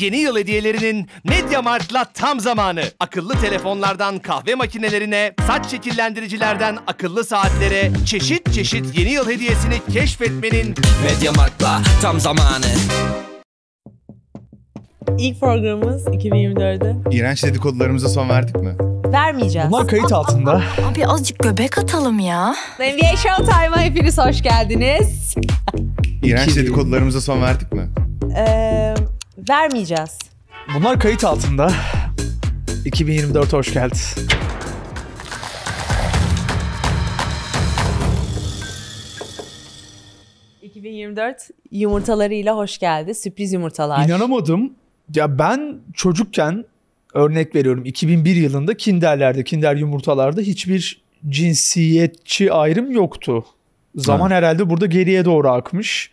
Yeni yıl hediyelerinin MediaMarkt'la tam zamanı. Akıllı telefonlardan kahve makinelerine, saç şekillendiricilerden akıllı saatlere, çeşit çeşit yeni yıl hediyesini keşfetmenin MediaMarkt'la tam zamanı. İlk programımız 2024'de. İğrenç dedikodularımıza son verdik mi? Vermeyeceğiz. Bunlar kayıt altında. Abi azıcık göbek atalım ya. NBA Showtime'a hepiniz hoş geldiniz. İğrenç dedikodularımıza son verdik mi? Ee, vermeyeceğiz. Bunlar kayıt altında. 2024 hoş geldi. ...2024 yumurtalarıyla hoş geldi. Sürpriz yumurtalar. İnanamadım. Ya ben çocukken örnek veriyorum 2001 yılında kinderlerde, kinder yumurtalarda hiçbir cinsiyetçi ayrım yoktu. Zaman ha. herhalde burada geriye doğru akmış.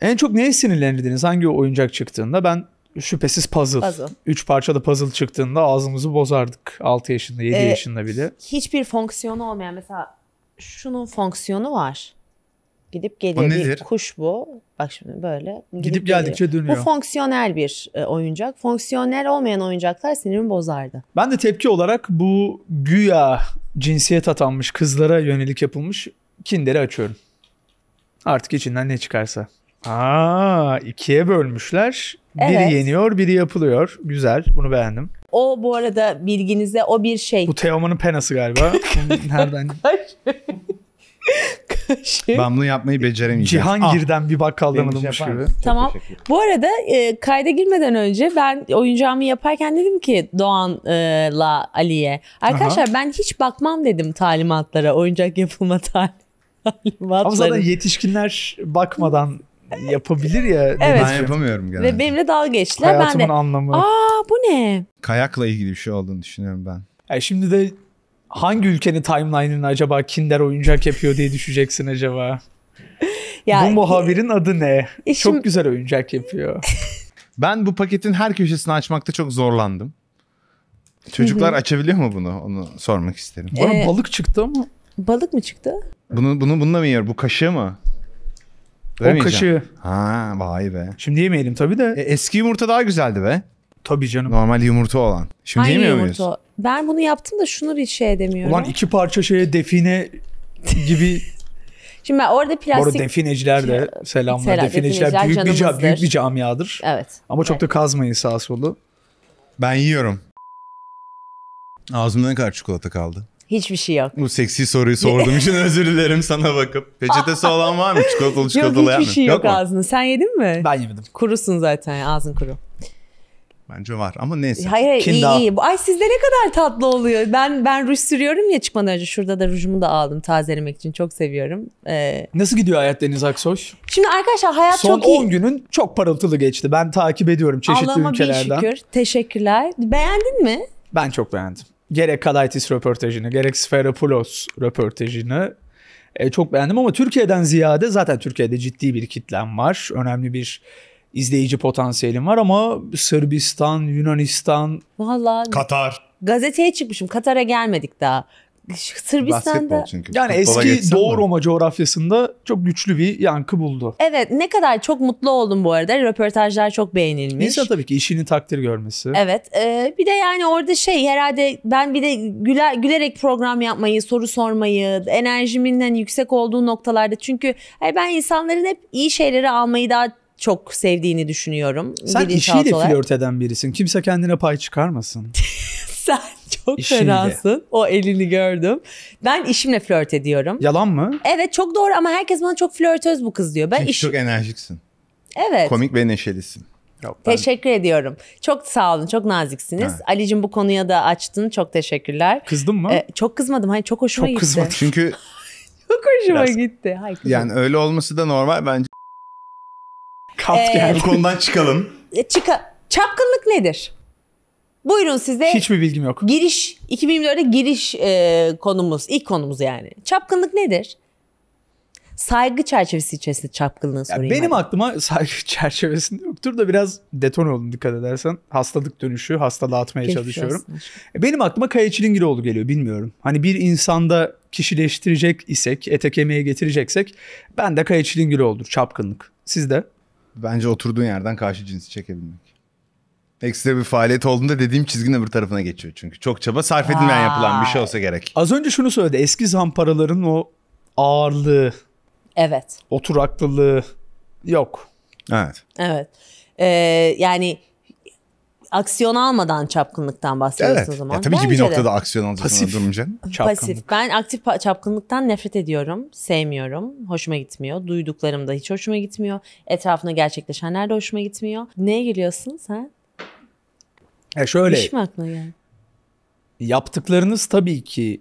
En çok neye sinirlendiniz? Hangi oyuncak çıktığında? Ben şüphesiz puzzle. puzzle. Üç da puzzle çıktığında ağzımızı bozardık. 6 yaşında, 7 ee, yaşında bile. Hiçbir fonksiyonu olmayan mesela şunun fonksiyonu var. Gidip geliyor. O nedir? Bir kuş bu. Bak şimdi böyle. Gidip, gidip geldikçe geliyor. dönüyor. Bu fonksiyonel bir e, oyuncak. Fonksiyonel olmayan oyuncaklar sinirimi bozardı. Ben de tepki olarak bu güya cinsiyet atanmış kızlara yönelik yapılmış kinderi açıyorum. Artık içinden ne çıkarsa. Aa, ikiye bölmüşler. Biri yeniyor, biri yapılıyor. Güzel. Bunu beğendim. O bu arada bilginize o bir şey. Bu Teoman'ın penası galiba. Nereden? Kaşık. Ben bunu yapmayı beceremeyeceğim. Cihangir'den ah, bir bakkaldan Benim alınmış şey gibi. Tamam. Bu arada e, kayda girmeden önce ben oyuncağımı yaparken dedim ki Doğan'la Ali'ye. Arkadaşlar ben hiç bakmam dedim talimatlara. Oyuncak yapılma tal- Ama zaten yetişkinler bakmadan ee, yapabilir ya. Evet. Ben yapamıyorum genelde. Ve benimle dalga geçtiler. Hayatımın ben de, anlamı. Aa bu ne? Kayakla ilgili bir şey olduğunu düşünüyorum ben. Yani şimdi de hangi ülkenin timeline'ını acaba Kinder oyuncak yapıyor diye düşeceksin acaba? ya, bu muhabirin adı ne? Işim... E çok güzel oyuncak yapıyor. ben bu paketin her köşesini açmakta çok zorlandım. Çocuklar açabiliyor mu bunu? Onu sormak isterim. Ee, balık çıktı ama. Balık mı çıktı? Bunu bunu bununla mı yiyor? Bu kaşığı mı? O kaşığı. Ha vay be. Şimdi yemeyelim tabii de. E, eski yumurta daha güzeldi be. Tabii canım. Normal yumurta olan. Şimdi Hangi yemiyor yumurta? muyuz? Ben bunu yaptım da şunu bir şey edemiyorum. Ulan iki parça şeye define gibi Şimdi ben orada plastik... Bu defineciler de selamlar. Selam, defineciler, defineciler büyük, bir ca- büyük bir camiadır. Evet. Ama çok evet. da kazmayın sağ solu. Ben yiyorum. Ağzımda ne kadar çikolata kaldı? Hiçbir şey yok. Bu seksi soruyu sorduğum için özür dilerim sana bakıp. Peçetesi olan var mı? Çikolatalı çikolatalı Yok hiçbir şey yok, yok ağzında. Sen yedin mi? Ben yemedim. Kurusun zaten ya ağzın kuru. Bence var ama neyse. Hayır hayır Kinda... iyi iyi. Ay sizde ne kadar tatlı oluyor. Ben ben ruj sürüyorum ya çıkmadan önce. Şurada da rujumu da aldım tazelemek için. Çok seviyorum. Ee... Nasıl gidiyor hayat Deniz Aksoş? Şimdi arkadaşlar hayat Son çok iyi. Son 10 günün çok parıltılı geçti. Ben takip ediyorum çeşitli Allah'ıma ülkelerden. Allah'ıma bir şükür. Teşekkürler. Beğendin mi? Ben çok beğendim gerek Kalaitis röportajını gerek Sferopoulos röportajını e, çok beğendim ama Türkiye'den ziyade zaten Türkiye'de ciddi bir kitlem var. Önemli bir izleyici potansiyelim var ama Sırbistan, Yunanistan, Vallahi Katar. Gazeteye çıkmışım. Katar'a gelmedik daha. Sırbistan'da çünkü. yani Futbola eski Doğu mi? Roma coğrafyasında çok güçlü bir yankı buldu. Evet ne kadar çok mutlu oldum bu arada. Röportajlar çok beğenilmiş. İnsan tabii ki işini takdir görmesi. Evet e, bir de yani orada şey herhalde ben bir de güler, gülerek program yapmayı, soru sormayı, enerjiminden hani yüksek olduğu noktalarda çünkü hani ben insanların hep iyi şeyleri almayı daha çok sevdiğini düşünüyorum. Sen işiyle olarak. flört eden birisin. Kimse kendine pay çıkarmasın. Sen çok İşimde. O elini gördüm. Ben işimle flört ediyorum. Yalan mı? Evet çok doğru ama herkes bana çok flörtöz bu kız diyor. Ben Çünkü iş... çok enerjiksin. Evet. Komik ve neşelisin. Yok, ben... Teşekkür ediyorum. Çok sağ olun. Çok naziksiniz. Evet. Ali'cim bu konuya da açtın. Çok teşekkürler. Kızdın mı? Ee, çok kızmadım. Hayır çok hoşuma çok gitti. Çok kızmadım. Çünkü... çok hoşuma Biraz... gitti. Hayır, yani öyle olması da normal bence. Kat ee... gel. Bu konudan çıkalım. Çıka... Çapkınlık nedir? Buyurun size. Hiçbir bilgim yok. Giriş, 2024'e giriş e, konumuz, ilk konumuz yani. Çapkınlık nedir? Saygı çerçevesi içerisinde çapkınlığı sorayım. Ya benim ben. aklıma saygı çerçevesinde yoktur da biraz deton oldum dikkat edersen. Hastalık dönüşü, hastalığı atmaya Geçmiş çalışıyorum. Olsun. E, benim aklıma Kaya Çilingiroğlu geliyor bilmiyorum. Hani bir insanda kişileştirecek isek, ete kemiğe getireceksek ben de Kaya Çilingiroğlu'dur çapkınlık. Siz de? Bence oturduğun yerden karşı cinsi çekebilmek. Ekstra bir faaliyet olduğunda dediğim çizginin öbür tarafına geçiyor çünkü. Çok çaba sarf edilmeyen yapılan bir şey olsa gerek. Az önce şunu söyledi. Eski zamparaların o ağırlığı, Evet. oturaklılığı yok. Evet. Evet. Ee, yani aksiyon almadan çapkınlıktan bahsediyorsun Evet. o zaman. Ya, tabii ki bir noktada de. noktada aksiyon alacaksın Pasif. durmayacaksın. Pasif. Ben aktif pa- çapkınlıktan nefret ediyorum. Sevmiyorum. Hoşuma gitmiyor. Duyduklarım da hiç hoşuma gitmiyor. Etrafında gerçekleşenler de hoşuma gitmiyor. Neye gülüyorsun sen? Ya e, şöyle. İş mi aklına geldi? Yaptıklarınız tabii ki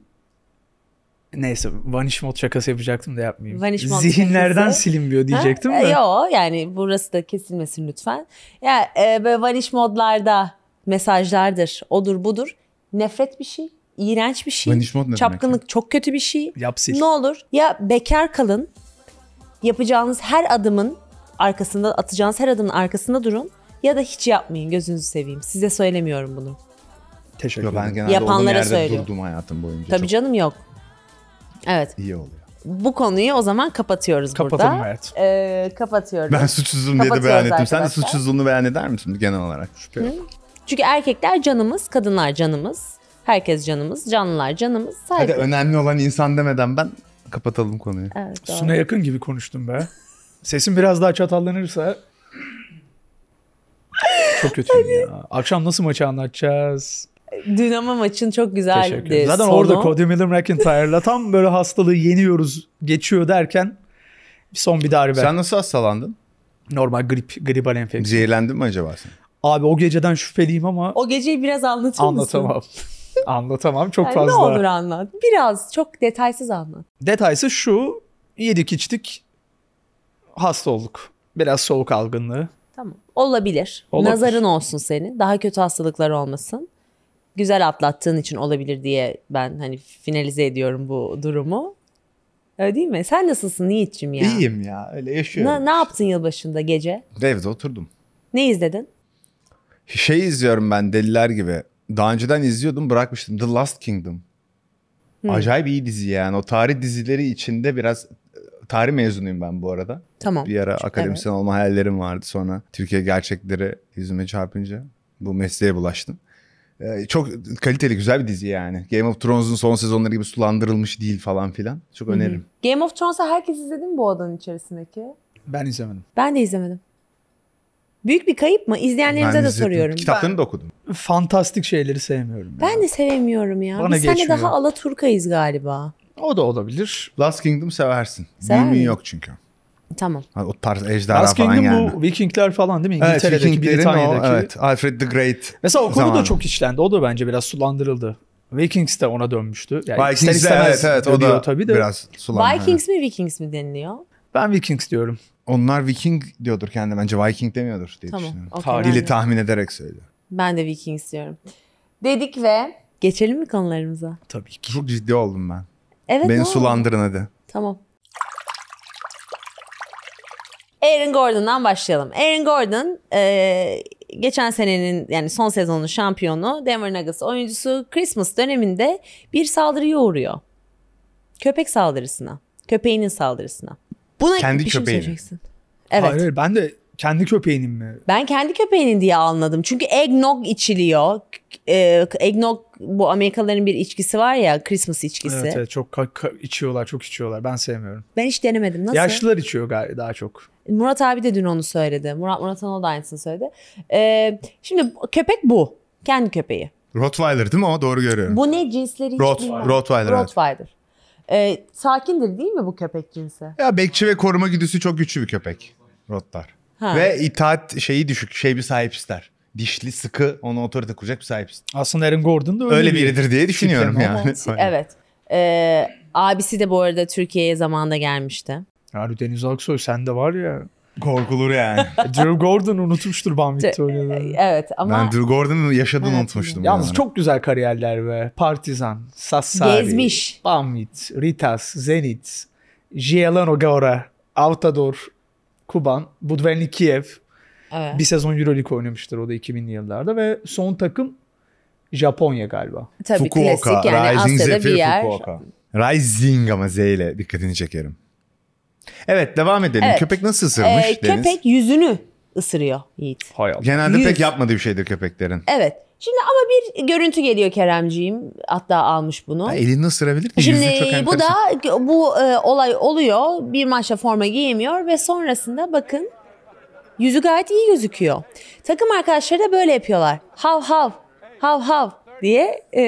Neyse Vanish vanishmot şakası yapacaktım da yapmayayım. Vanishmot Zihinlerden şakası. silinmiyor diyecektim ha? E, de. Yok yani burası da kesilmesin lütfen. Ya yani, e, böyle vanishmotlarda mesajlardır. Odur budur. Nefret bir şey. iğrenç bir şey. Vanishmot ne Çapkınlık demek? çok kötü bir şey. Yap sil. Ne olur ya bekar kalın. Yapacağınız her adımın arkasında atacağınız her adımın arkasında durun ya da hiç yapmayın gözünüzü seveyim. Size söylemiyorum bunu. Teşekkür ederim. Ben genelde Yapanlara yerde söylüyorum. durdum hayatım boyunca. Tabii Çok canım yok. Evet. İyi oluyor. Bu konuyu o zaman kapatıyoruz Kapatalım burada. hayat. Ee, kapatıyorum. Ben suçsuzum diye de beyan ettim. Sen de arkadaşlar. suçsuzluğunu beyan eder misin genel olarak? Çünkü erkekler canımız, kadınlar canımız. Herkes canımız, canlılar canımız. Hadi önemli olan insan demeden ben kapatalım konuyu. Evet, Suna yakın gibi konuştum be. Sesim biraz daha çatallanırsa çok kötü hani... ya. Akşam nasıl maçı anlatacağız? Dün ama maçın çok güzeldi. Teşekkür ederim. Zaten sonu. orada Cody Miller McIntyre'la tam böyle hastalığı yeniyoruz geçiyor derken son bir darbe. Sen nasıl hastalandın? Normal grip, gribal enfeksiyon. Zehirlendin mi acaba sen? Abi o geceden şüpheliyim ama. O geceyi biraz anlatır Anlatamam. Anlatamam çok yani fazla. Ne olur anlat. Biraz çok detaysız anlat. Detaysız şu. Yedik içtik. Hasta olduk. Biraz soğuk algınlığı. Olabilir. olabilir. Nazarın olsun senin. Daha kötü hastalıklar olmasın. Güzel atlattığın için olabilir diye ben hani finalize ediyorum bu durumu. Öyle değil mi? Sen nasılsın Yiğit'cim ya? İyiyim ya. Öyle yaşıyorum. Na, ne yaptın yılbaşında gece? Evde oturdum. Ne izledin? Şey izliyorum ben deliler gibi. Daha önceden izliyordum bırakmıştım. The Last Kingdom. Hı. Hmm. Acayip iyi dizi yani. O tarih dizileri içinde biraz tarih mezunuyum ben bu arada. Tamam. Bir ara akademisyen evet. olma hayallerim vardı. Sonra Türkiye gerçekleri yüzüme çarpınca bu mesleğe bulaştım. Ee, çok kaliteli güzel bir dizi yani. Game of Thrones'un son sezonları gibi sulandırılmış değil falan filan. Çok öneririm. Hı-hı. Game of Thrones'u herkes izledi mi bu odanın içerisindeki? Ben izlemedim. Ben de izlemedim. Büyük bir kayıp mı? İzleyenlerimize de soruyorum. Kitaplarını ben, da okudum. Fantastik şeyleri sevmiyorum. Ben ya. de sevemiyorum ya. Bana Biz seninle daha Alaturka'yız galiba. O da olabilir. Last Kingdom seversin. Sever Mümin yok çünkü. Tamam. O tarz ejderha Last falan Kingdom yani. bu Vikingler falan değil mi? İngiltere'deki, evet, Britanya'daki. O, evet, Alfred the Great Mesela o konu zamanı. da çok işlendi. O da bence biraz sulandırıldı. Vikings de ona dönmüştü. Yani Vikings de evet, evet o da tabii de. biraz sulandırıldı. Vikings mi Vikings mi deniliyor? Ben Vikings diyorum. Onlar Viking diyordur kendi bence Viking demiyordur diye tamam, düşünüyorum. Okay, Dili tahmin ederek söylüyor. Ben de Vikings diyorum. Dedik ve geçelim mi konularımıza? Tabii ki. Çok ciddi oldum ben. Evet, Beni sulandırın hadi. Tamam. Aaron Gordon'dan başlayalım. Aaron Gordon e, geçen senenin yani son sezonun şampiyonu Denver Nuggets oyuncusu Christmas döneminde bir saldırıya uğruyor. Köpek saldırısına. Köpeğinin saldırısına. Buna Kendi bir şey köpeğini. Evet. Hayır, hayır ben de kendi köpeğinin mi? Ben kendi köpeğinin diye anladım. Çünkü eggnog içiliyor. Ee, eggnog bu Amerikalıların bir içkisi var ya Christmas içkisi. Evet, evet çok ka- ka- içiyorlar çok içiyorlar ben sevmiyorum. Ben hiç denemedim nasıl? Yaşlılar içiyor gayri daha çok. Murat abi de dün onu söyledi. Murat Murat Anol da aynısını söyledi. Ee, şimdi köpek bu. Kendi köpeği. Rottweiler değil mi ama doğru görüyorum. Bu ne cinsleri hiç Rot, Rottweiler. Rottweiler. Ee, sakindir değil mi bu köpek cinsi? Ya bekçi ve koruma güdüsü çok güçlü bir köpek. Rottlar. Ve itaat şeyi düşük. Şey bir sahip ister. Dişli, sıkı, ona otorite kuracak bir sahip ister. Aslında Aaron Gordon da öyle, öyle biridir diye düşünüyorum yani. Evet. Ee, abisi de bu arada Türkiye'ye zamanda gelmişti. Yani Deniz Aksoy sende var ya. Korkulur yani. Drew Gordon unutmuştur Ban Victoria'da. Evet ama... Ben Drew Gordon'un yaşadığını evet. unutmuştum. Yalnız yani. çok güzel kariyerler ve Partizan, Sassari, Gezmiş. Banvit, Ritas, Zenit, Gielano Gora, Avtador, Kuban, Budvelny Kiev evet. bir sezon Euroleague oynamıştır o da 2000'li yıllarda ve son takım Japonya galiba. Tabii Fukuoka, klasik yani Rising Asya'da Zephyr, bir yer. Fukuoka. Rising ama Z ile dikkatini çekerim. Evet devam edelim. Evet. Köpek nasıl ısırmış ee, Deniz? Köpek yüzünü ısırıyor Yiğit. Hayal. Genelde Yüz. pek yapmadığı bir şeydir köpeklerin. Evet. Şimdi ama bir görüntü geliyor Keremciğim. Hatta almış bunu. Ya elini ısırabilir mi? Şimdi çok bu da bu e, olay oluyor. Bir maçta forma giyemiyor ve sonrasında bakın yüzü gayet iyi gözüküyor. Takım arkadaşları da böyle yapıyorlar. Hav hav hav hav diye e,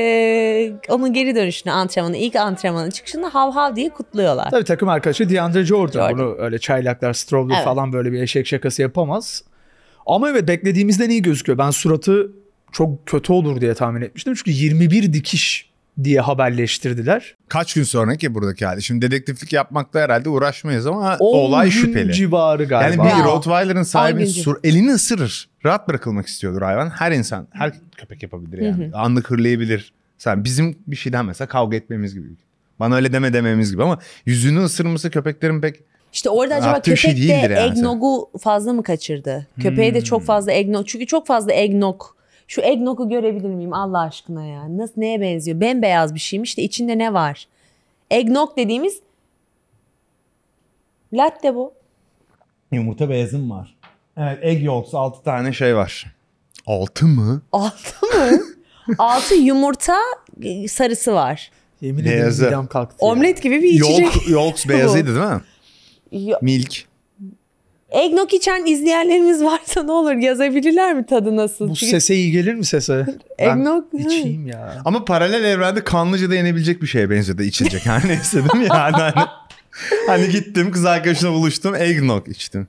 onun geri dönüşünü antrenmanı ilk antrenmanın çıkışında hav hav diye kutluyorlar. Tabii takım arkadaşı DeAndre Jordan. Jordan. Bunu öyle çaylaklar, strollu evet. falan böyle bir eşek şakası yapamaz. Ama evet beklediğimizden iyi gözüküyor. Ben suratı çok kötü olur diye tahmin etmiştim. Çünkü 21 dikiş diye haberleştirdiler. Kaç gün sonra ki buradaki hali? Şimdi dedektiflik yapmakta herhalde uğraşmayız ama olay şüpheli. civarı galiba. Yani bir Rottweiler'ın sahibi sur, elini ısırır. Rahat bırakılmak istiyordur hayvan. Her insan, her köpek yapabilir yani. Hı hı. Anlık hırlayabilir. Sen bizim bir şeyden mesela kavga etmemiz gibi. Bana öyle deme dememiz gibi ama yüzünü ısırması köpeklerin pek işte orada acaba Attığı şey köpek de yani egnogu fazla mı kaçırdı? Köpeğe hmm. de çok hmm. fazla egnok. Çünkü çok fazla egnok şu egnogu görebilir miyim Allah aşkına ya? Nasıl neye benziyor? Bembeyaz bir şeymiş de içinde ne var? Egnok dediğimiz latte bu. Yumurta beyazım var. Evet egg yolks 6 tane şey var. 6 mı? 6 mı? 6 yumurta e, sarısı var. Yemin ederim Beyazı. midem kalktı. ya. Omlet gibi bir içecek. yolks beyazıydı değil mi? Yo- Milk. Eggnog içen izleyenlerimiz varsa ne olur yazabilirler mi tadı nasıl? Bu Çünkü... sese iyi gelir mi sese? Eggnog. içeyim ya. Ama paralel evrende kanlıca da yenebilecek bir şeye benziyor da içilecek. Her neyse değil mi yani? Hani, hani gittim kız arkadaşımla buluştum eggnog içtim.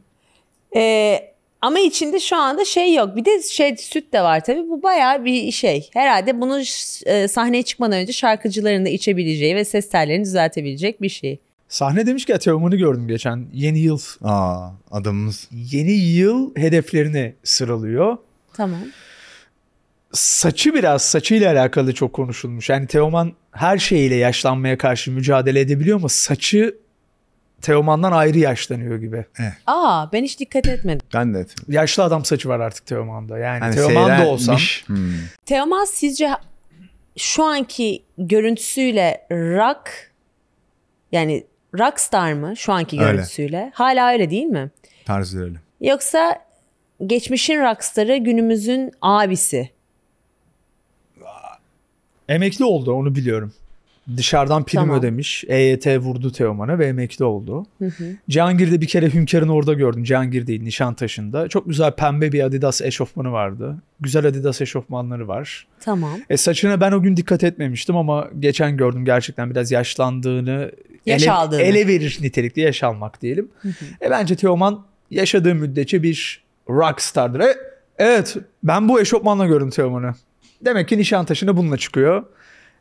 Ee, ama içinde şu anda şey yok. Bir de şey süt de var tabii. Bu bayağı bir şey. Herhalde bunu e, sahneye çıkmadan önce şarkıcıların da içebileceği ve ses tellerini düzeltebilecek bir şey. Sahne demiş ki Teoman'ı gördüm geçen. Yeni yıl. Aa adamımız. Yeni yıl hedeflerini sıralıyor. Tamam. Saçı biraz saçıyla alakalı çok konuşulmuş. Yani Teoman her şeyiyle yaşlanmaya karşı mücadele edebiliyor ama saçı Teoman'dan ayrı yaşlanıyor gibi. Eh. Aa ben hiç dikkat etmedim. Ben de etmedim. Yaşlı adam saçı var artık Teoman'da. Yani, yani Teoman da olsam. Hmm. Teoman sizce şu anki görüntüsüyle rak yani rockstar mı şu anki görüntüsüyle? Öyle. Hala öyle değil mi? Tarzı öyle. Yoksa geçmişin rockstarı günümüzün abisi. Emekli oldu onu biliyorum. Dışarıdan prim tamam. ödemiş. EYT vurdu Teoman'a ve emekli oldu. Hı Cihangir'de bir kere Hünkâr'ını orada gördüm. Cihangir değil Nişantaşı'nda. Çok güzel pembe bir Adidas eşofmanı vardı. Güzel Adidas eşofmanları var. Tamam. E, saçına ben o gün dikkat etmemiştim ama geçen gördüm gerçekten biraz yaşlandığını. Yaş ele, aldığını. ele verir nitelikli yaş almak diyelim. E, bence Teoman yaşadığı müddetçe bir rockstardır. E, evet ben bu eşofmanla gördüm Teoman'ı. Demek ki Nişantaşı'nda bununla çıkıyor.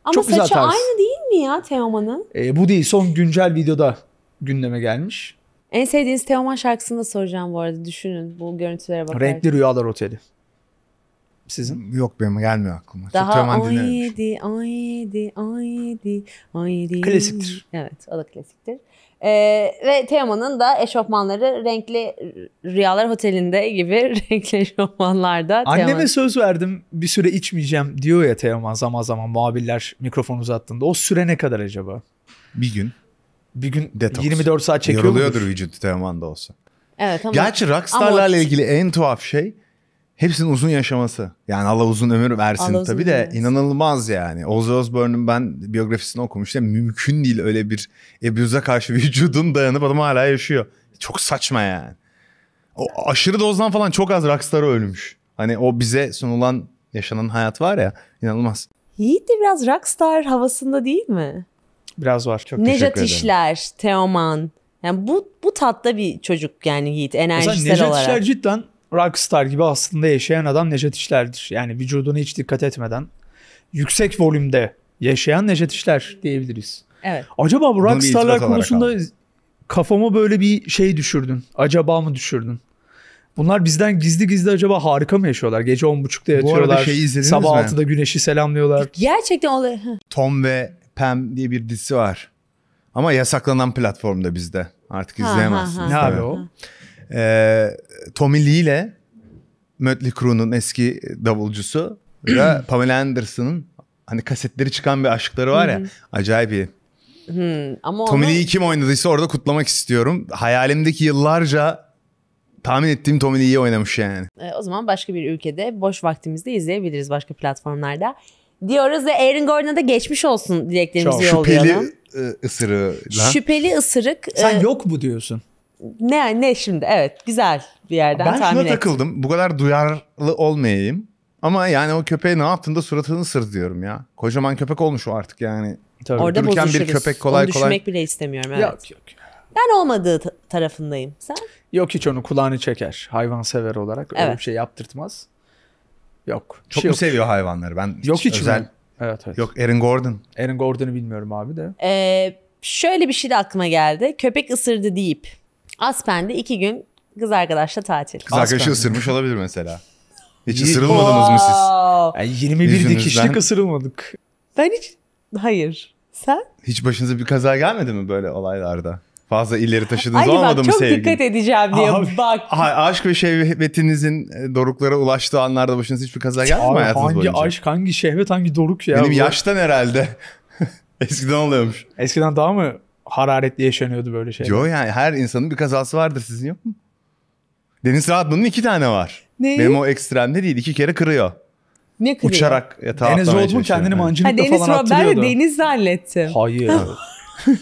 Ama Çok saçı güzel aynı değil mi ya Teoman'ın? Ee, bu değil son güncel videoda gündeme gelmiş. En sevdiğiniz Teoman şarkısını da soracağım bu arada. Düşünün bu görüntülere bakarak. Renkli Rüyalar Oteli. Sizin? Yok benim gelmiyor aklıma. Daha Çok Teoman dinlememiş. 17, 17, 17, 17. Klasiktir. Evet o da klasiktir. Ee, ve Teoman'ın da eşofmanları renkli rüyalar otelinde gibi renkli eşofmanlarda. Anneme Teoman... söz verdim bir süre içmeyeceğim diyor ya Teoman zaman zaman muhabirler mikrofon uzattığında. O süre ne kadar acaba? Bir gün. Bir gün Detox. 24 saat çekiyor Yoruluyordur mudur? vücut Teoman da olsa. Evet ama. Gerçi rockstarlarla ama... ilgili en tuhaf şey Hepsinin uzun yaşaması. Yani Allah uzun ömür versin Allah tabii de versin. inanılmaz yani. Ozzy Osbourne'un ben biyografisini okumuştum. Mümkün değil öyle bir ebuza karşı vücudun dayanıp adam hala yaşıyor. Çok saçma yani. O aşırı dozdan falan çok az rockstar ölmüş. Hani o bize sunulan yaşanan hayat var ya inanılmaz. Yiğit de biraz rockstar havasında değil mi? Biraz var. Çok Nejat İşler, Teoman. Yani bu bu tatlı bir çocuk yani Yiğit enerjisel Mesela Nejat olarak. Nejat İşler cidden rockstar gibi aslında yaşayan adam Neşet İşler'dir. Yani vücudunu hiç dikkat etmeden yüksek volümde yaşayan Neşet İşler diyebiliriz. Evet. Acaba bu rockstarlar konusunda kafama böyle bir şey düşürdün. Acaba mı düşürdün? Bunlar bizden gizli gizli acaba harika mı yaşıyorlar? Gece 10.30'da yatıyorlar. Şey sabah mi? 6'da güneşi selamlıyorlar. Gerçekten olay. Tom ve Pam diye bir dizisi var. Ama yasaklanan platformda bizde. Artık izleyemezsin. Ne abi o? e, Tommy Lee ile Mötley Crue'nun eski davulcusu ve Pamela Anderson'ın hani kasetleri çıkan bir aşkları var ya. acayip iyi. ama Tommy onu... Lee'yi kim oynadıysa orada kutlamak istiyorum. Hayalimdeki yıllarca tahmin ettiğim Tommy Lee'yi oynamış yani. E, o zaman başka bir ülkede boş vaktimizde izleyebiliriz başka platformlarda. Diyoruz ve Aaron Gordon'a da geçmiş olsun dileklerimizi Çok yollayalım. Şüpheli e, ısırığı. Şüpheli ısırık. Sen e, yok mu diyorsun? ne ne şimdi evet güzel bir yerden ben tahmin Ben şuna takıldım bu kadar duyarlı olmayayım ama yani o köpeğe ne yaptın da suratını sır diyorum ya. Kocaman köpek olmuş o artık yani. Tabii. Orada Dururken bozuşuruz. bir köpek kolay onu kolay. bile istemiyorum evet. Yok yok. Ben olmadığı tarafındayım. Sen? Yok hiç onu kulağını çeker. Hayvan sever olarak evet. öyle bir şey yaptırtmaz. Yok. Çok şey mu yok. seviyor hayvanları? Ben hiç yok hiç özel. Mi? Evet, evet. Yok Erin Gordon. Erin Gordon'u bilmiyorum abi de. Ee, şöyle bir şey de aklıma geldi. Köpek ısırdı deyip Aspen'de iki gün kız arkadaşla tatil. Kız arkadaşı ısırmış olabilir mesela. Hiç ısırılmadınız mı siz? Yani 21 Yüzünüzden... dikişlik ısırılmadık. Ben hiç... Hayır. Sen? Hiç başınıza bir kaza gelmedi mi böyle olaylarda? Fazla ileri taşıdığınız Ay, olmadı bak, mı sevgi? Çok dikkat edeceğim diye Abi, bak. Aşk ve şehvetinizin e, doruklara ulaştığı anlarda başınıza hiçbir kaza geldi mi hayatınız hangi boyunca? Hangi aşk, hangi şehvet, hangi doruk ya? Benim bu. yaştan herhalde. Eskiden oluyormuş. Eskiden daha mı hararetli yaşanıyordu böyle şeyler. Yo yani her insanın bir kazası vardır sizin yok mu? Deniz Rahatlı'nın iki tane var. Ne? Benim o ekstremde değil iki kere kırıyor. Ne kırıyor? Uçarak yatağa Deniz atlamaya kendini yani. mancınıkla ha, Deniz falan Ben de Deniz zannettim. Hayır.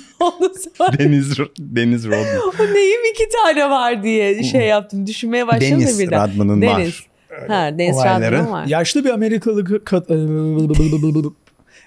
Deniz Deniz Rodman. o neyim iki tane var diye şey yaptım. Düşünmeye başladım Deniz birden. Deniz Rodman'ın var. Ha, Deniz Rodman'ın var. Yaşlı bir Amerikalı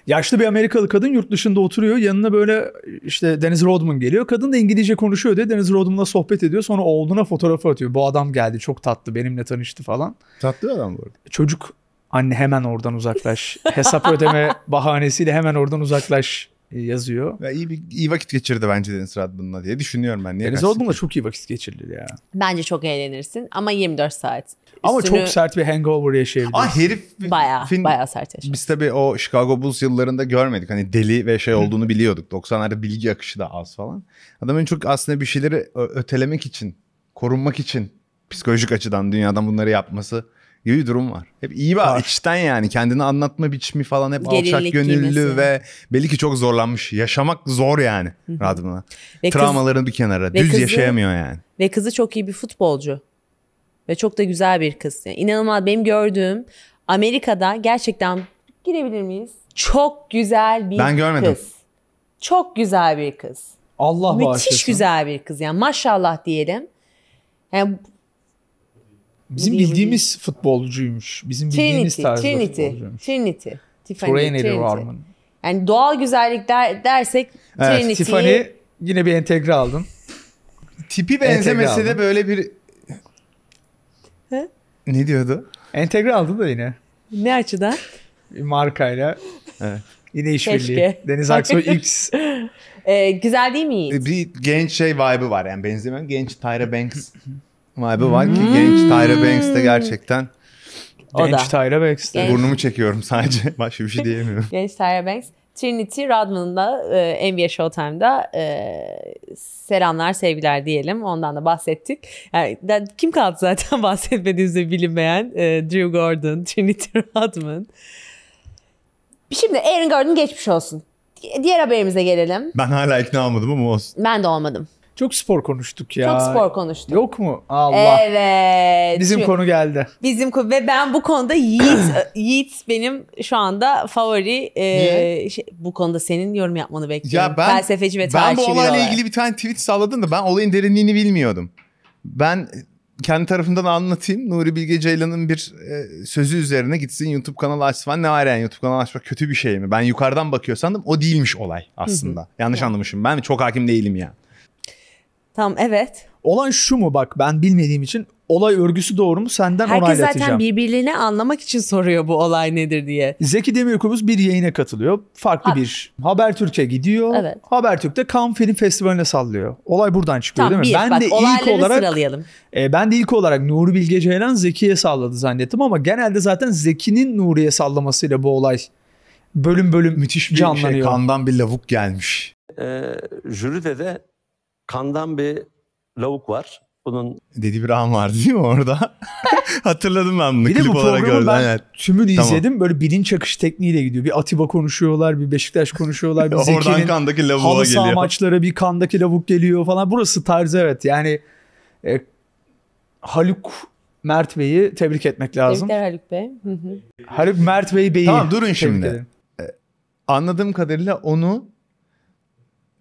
Yaşlı bir Amerikalı kadın yurt dışında oturuyor. Yanına böyle işte Deniz Rodman geliyor. Kadın da İngilizce konuşuyor diye Deniz Rodman'la sohbet ediyor. Sonra oğluna fotoğrafı atıyor. Bu adam geldi çok tatlı benimle tanıştı falan. Tatlı adam bu arada. Çocuk anne hemen oradan uzaklaş. Hesap ödeme bahanesiyle hemen oradan uzaklaş e, yazıyor. Ya iyi, bir, iyi vakit geçirdi bence Deniz Rodman'la diye düşünüyorum ben. Niye Deniz Rodman'la çok iyi vakit geçirdi ya. Bence çok eğlenirsin ama 24 saat. Ama üstünü... çok sert bir hangover yaşayabilir. Aa herif baya fin... baya sert yaşıyor. Biz tabii o Chicago Bulls yıllarında görmedik. Hani deli ve şey olduğunu biliyorduk. 90'larda bilgi akışı da az falan. Adamın çok aslında bir şeyleri ötelemek için, korunmak için psikolojik açıdan dünyadan bunları yapması gibi bir durum var. Hep iyi bir içten yani kendini anlatma biçimi falan hep Gelinlik alçak gönüllü giymesi. ve belli ki çok zorlanmış. Yaşamak zor yani Radman'a. Travmaların bir kenara. Düz kızı, yaşayamıyor yani. Ve kızı çok iyi bir futbolcu. Ve çok da güzel bir kız. Yani inanılmaz benim gördüğüm Amerika'da gerçekten girebilir miyiz? Çok güzel bir Ben görmedim. Çok güzel bir kız. Allah Müthiş bağışlasın. güzel bir kız yani maşallah diyelim. Yani Bizim değil, bildiğimiz futbolcuymuş. Bizim bildiğimiz Trinity, tarzda Trinity, futbolcuymuş. Trinity, Tiffany, Trinity. Trinity. Yani doğal güzellik der, dersek Evet, Trinity. Tiffany yine bir entegre aldın. Tipi Entegre benzemesi de böyle bir ne diyordu? Entegre aldı da yine. Ne açıdan? Bir markayla. Evet. Yine işbirliği. Deniz Aksoy X. e, güzel değil mi Bir genç şey vibe'ı var yani benzemiyorum. Genç Tyra Banks vibe'ı var ki hmm. genç Tyra Banks de gerçekten. O genç da. Tyra Banks de. Genç. Burnumu çekiyorum sadece. Başka bir şey diyemiyorum. genç Tyra Banks. Trinity Rodman'da e, NBA Showtime'da e, selamlar sevgiler diyelim. Ondan da bahsettik. Yani, de, kim kaldı zaten bahsetmediğimizde bilinmeyen? E, Drew Gordon, Trinity Rodman. Şimdi Aaron Gordon geçmiş olsun. Diğer haberimize gelelim. Ben hala ikna olmadım ama olsun. Ben de olmadım. Çok spor konuştuk ya. Çok spor konuştuk. Yok mu? Allah. Evet. Bizim Şu, konu geldi. Bizim konu ve ben bu konuda Yiğit Yiğit benim şu anda favori e, şey, bu konuda senin yorum yapmanı bekliyorum. Ya ben, Felsefeci ve Ben bu olayla olarak. ilgili bir tane tweet salladım da ben olayın derinliğini bilmiyordum. Ben kendi tarafından anlatayım. Nuri Bilge Ceylan'ın bir e, sözü üzerine gitsin YouTube kanalı açsın. Ne var yani YouTube kanalı açmak kötü bir şey mi? Ben yukarıdan bakıyor sandım. O değilmiş olay aslında. Hı hı. Yanlış yani. anlamışım. Ben çok hakim değilim ya. Yani. Tamam evet. Olan şu mu bak ben bilmediğim için olay örgüsü doğru mu senden Herkes onaylatacağım. Herkes zaten birbirini anlamak için soruyor bu olay nedir diye. Zeki Demirkubuz bir yayına katılıyor. Farklı ha. Ah. bir Habertürk'e gidiyor. Evet. Habertürk'te Cannes Film Festivali'ne sallıyor. Olay buradan çıkıyor tamam, değil mi? Bir, ben bak, de ilk olarak sıralayalım. E, ben de ilk olarak Nuri Bilge Ceylan Zeki'ye salladı zannettim ama genelde zaten Zeki'nin Nuri'ye sallamasıyla bu olay bölüm bölüm müthiş bir şey, canlanıyor. Şey, kandan bir lavuk gelmiş. E, jüride de kandan bir lavuk var. Bunun Dedi bir Brown var değil mi orada? Hatırladım ben bunu. Bir de bu olarak programı gördüm. ben Evet. tümünü Tamam. izledim. Böyle bilinç akışı tekniğiyle gidiyor. Bir Atiba konuşuyorlar, bir Beşiktaş konuşuyorlar, bir Oradan Zeki'nin kandaki lavuğa halı saha geliyor. maçları, bir kandaki lavuk geliyor falan. Burası tarz evet. Yani e, Haluk Mert Bey'i tebrik etmek lazım. Tebrikler Haluk Bey. Haluk Mert Bey Bey'i Tamam, durun şimdi. ederim. E, anladığım kadarıyla onu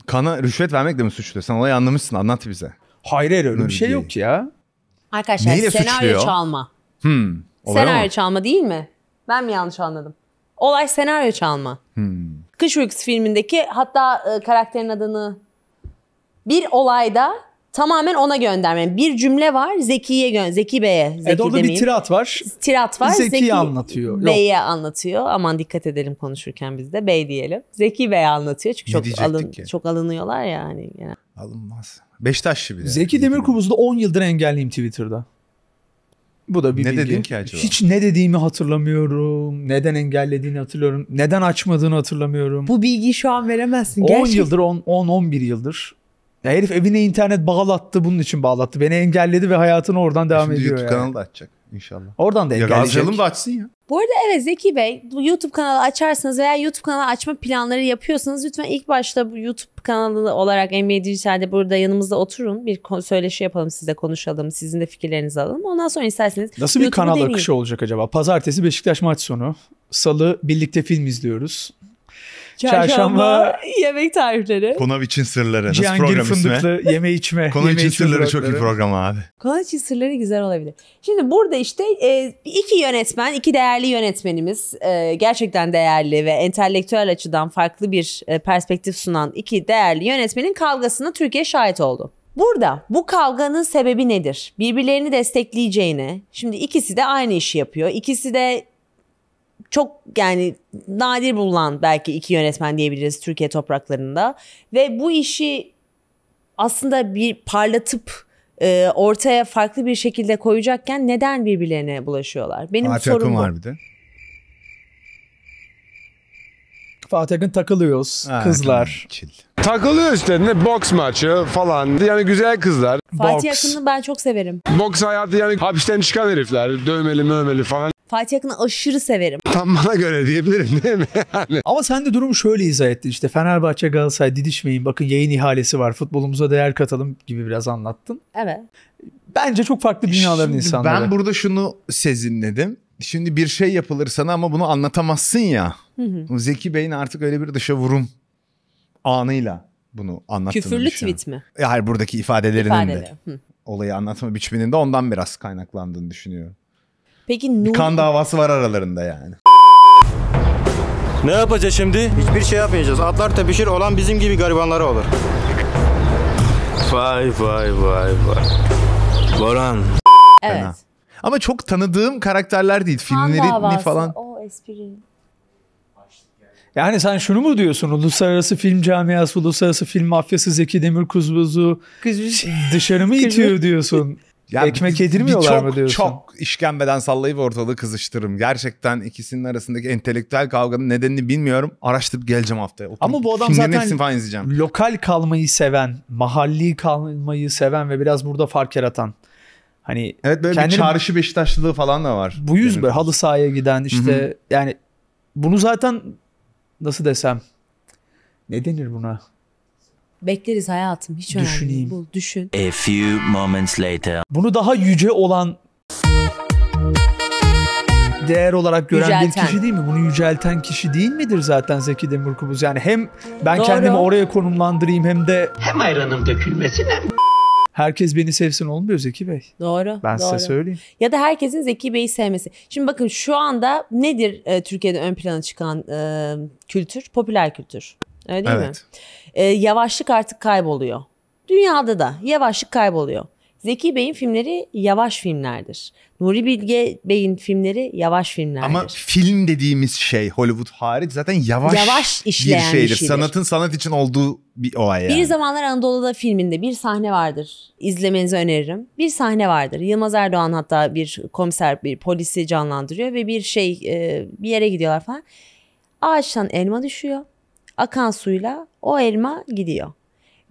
Kana rüşvet vermek de mi suçlu? Sen olayı anlamışsın anlat bize. Hayır hayır öyle bir şey yok ya. Arkadaşlar Neyle senaryo suçluyor? çalma. Hmm, senaryo ama. çalma değil mi? Ben mi yanlış anladım? Olay senaryo çalma. Hmm. Kış Uykusu filmindeki hatta e, karakterin adını bir olayda tamamen ona gönderme. Bir cümle var Zeki'ye gön Zeki Bey'e. Zeki evet, orada demeyeyim. bir tirat var. Tirat var. Zeki'yi Zeki anlatıyor. Bey'e anlatıyor. Aman dikkat edelim konuşurken biz de Bey diyelim. Zeki Bey'e anlatıyor çünkü ne çok alın ki? çok alınıyorlar ya hani. Yani. Alınmaz. Beşiktaşlı bir de. Zeki Demirkubuzlu 10 yıldır engelliyim Twitter'da. Bu da bir ne bilgi. dedin ki acaba? Hiç ne dediğimi hatırlamıyorum. Neden engellediğini hatırlıyorum. Neden açmadığını hatırlamıyorum. Bu bilgiyi şu an veremezsin. 10 gerçekten. yıldır 10 11 yıldır ya herif evine internet bağlattı bunun için bağlattı. Beni engelledi ve hayatını oradan devam Şimdi ediyor. YouTube yani. kanalı da açacak inşallah. Oradan da engelleyecek. Ya da açsın ya. Bu arada evet Zeki Bey YouTube kanalı açarsanız veya YouTube kanalı açma planları yapıyorsanız lütfen ilk başta bu YouTube kanalı olarak NBA Dijital'de burada yanımızda oturun. Bir söyleşi yapalım size konuşalım. Sizin de fikirlerinizi alalım. Ondan sonra isterseniz Nasıl bir kanal deneyin. akışı olacak acaba? Pazartesi Beşiktaş maç sonu. Salı birlikte film izliyoruz. Çarşamba, Çarşamba yemek tarifleri. Konav için sırları. Nasıl Cihangir program fındıklı ismi? yeme içme. Konav için sırları çok iyi program abi. Konav için sırları güzel olabilir. Şimdi burada işte e, iki yönetmen, iki değerli yönetmenimiz e, gerçekten değerli ve entelektüel açıdan farklı bir e, perspektif sunan iki değerli yönetmenin kavgasına Türkiye şahit oldu. Burada bu kavganın sebebi nedir? Birbirlerini destekleyeceğini. Şimdi ikisi de aynı işi yapıyor. İkisi de çok yani nadir bulunan belki iki yönetmen diyebiliriz Türkiye topraklarında ve bu işi aslında bir parlatıp e, ortaya farklı bir şekilde koyacakken neden birbirlerine bulaşıyorlar? Benim Fatih sorum Akın bu. var bir de. Fatih Akın takılıyoruz. Ha, kızlar. Tamam, Takılıyor işte ne boks maçı falan. Yani güzel kızlar. Fatih Boks. ben çok severim. Boks hayatı yani hapisten çıkan herifler. Dövmeli mövmeli falan. Fatih Akın'ı aşırı severim. Tam bana göre diyebilirim değil mi? Yani. Ama sen de durumu şöyle izah ettin işte Fenerbahçe Galatasaray didişmeyin bakın yayın ihalesi var futbolumuza değer katalım gibi biraz anlattın. Evet. Bence çok farklı dünyaların Şimdi insanları. Ben burada şunu sezinledim. Şimdi bir şey yapılır sana ama bunu anlatamazsın ya. Hı hı. Zeki Bey'in artık öyle bir dışa vurum anıyla bunu anlattığını Küfürlü tweet mi? E, hayır buradaki ifadelerinin İfadeleri. de. Hı. Olayı anlatma biçiminin de ondan biraz kaynaklandığını düşünüyorum. Peki Nur... Bir kan davası var aralarında yani. Ne yapacağız şimdi? Hiçbir şey yapmayacağız. Atlar tepişir olan bizim gibi garibanlara olur. Vay vay vay vay. Boran. Evet. Fena. Ama çok tanıdığım karakterler değil. Kan davası. falan. O espri. Yani sen şunu mu diyorsun? Uluslararası film camiası, uluslararası film mafyası Zeki Demir Kuzbuzu şey- dışarı mı itiyor diyorsun? Ya Ekmek yedirmiyorlar çok, mı diyorsun? Çok işkembeden sallayıp ortalığı kızıştırırım. Gerçekten ikisinin arasındaki entelektüel kavganın nedenini bilmiyorum. Araştırıp geleceğim haftaya. Oturup Ama bu adam zaten izleyeceğim. lokal kalmayı seven, mahalli kalmayı seven ve biraz burada fark yaratan. Hani evet böyle kendini, bir çağrışı Beşiktaşlılığı falan da var. Bu yüz böyle halı sahaya giden işte Hı-hı. yani bunu zaten nasıl desem ne denir buna? Bekleriz hayatım. Hiç önemli değil. Bul, düşün. A few moments later. Bunu daha yüce olan değer olarak gören Yücelten. bir kişi değil mi? Bunu yücelten kişi değil midir zaten Zeki Demirkubuz? Yani hem ben Doğru. kendimi oraya konumlandırayım hem de... Hem ayranım dökülmesin hem Herkes beni sevsin olmuyor Zeki Bey. Doğru. Ben doğru. size söyleyeyim. Ya da herkesin Zeki Bey'i sevmesi. Şimdi bakın şu anda nedir e, Türkiye'de ön plana çıkan e, kültür? Popüler kültür. Öyle değil evet. mi? E, yavaşlık artık kayboluyor. Dünyada da yavaşlık kayboluyor. Zeki Bey'in filmleri yavaş filmlerdir. Nuri Bilge Bey'in filmleri yavaş filmlerdir. Ama film dediğimiz şey Hollywood hariç zaten yavaş, yavaş işleyen bir şeydir. Bir Sanatın sanat için olduğu bir olay yani. Bir zamanlar Anadolu'da filminde bir sahne vardır. İzlemenizi öneririm. Bir sahne vardır. Yılmaz Erdoğan hatta bir komiser bir polisi canlandırıyor ve bir şey e, bir yere gidiyorlar falan. Ağaçtan elma düşüyor. Akan suyla o elma gidiyor.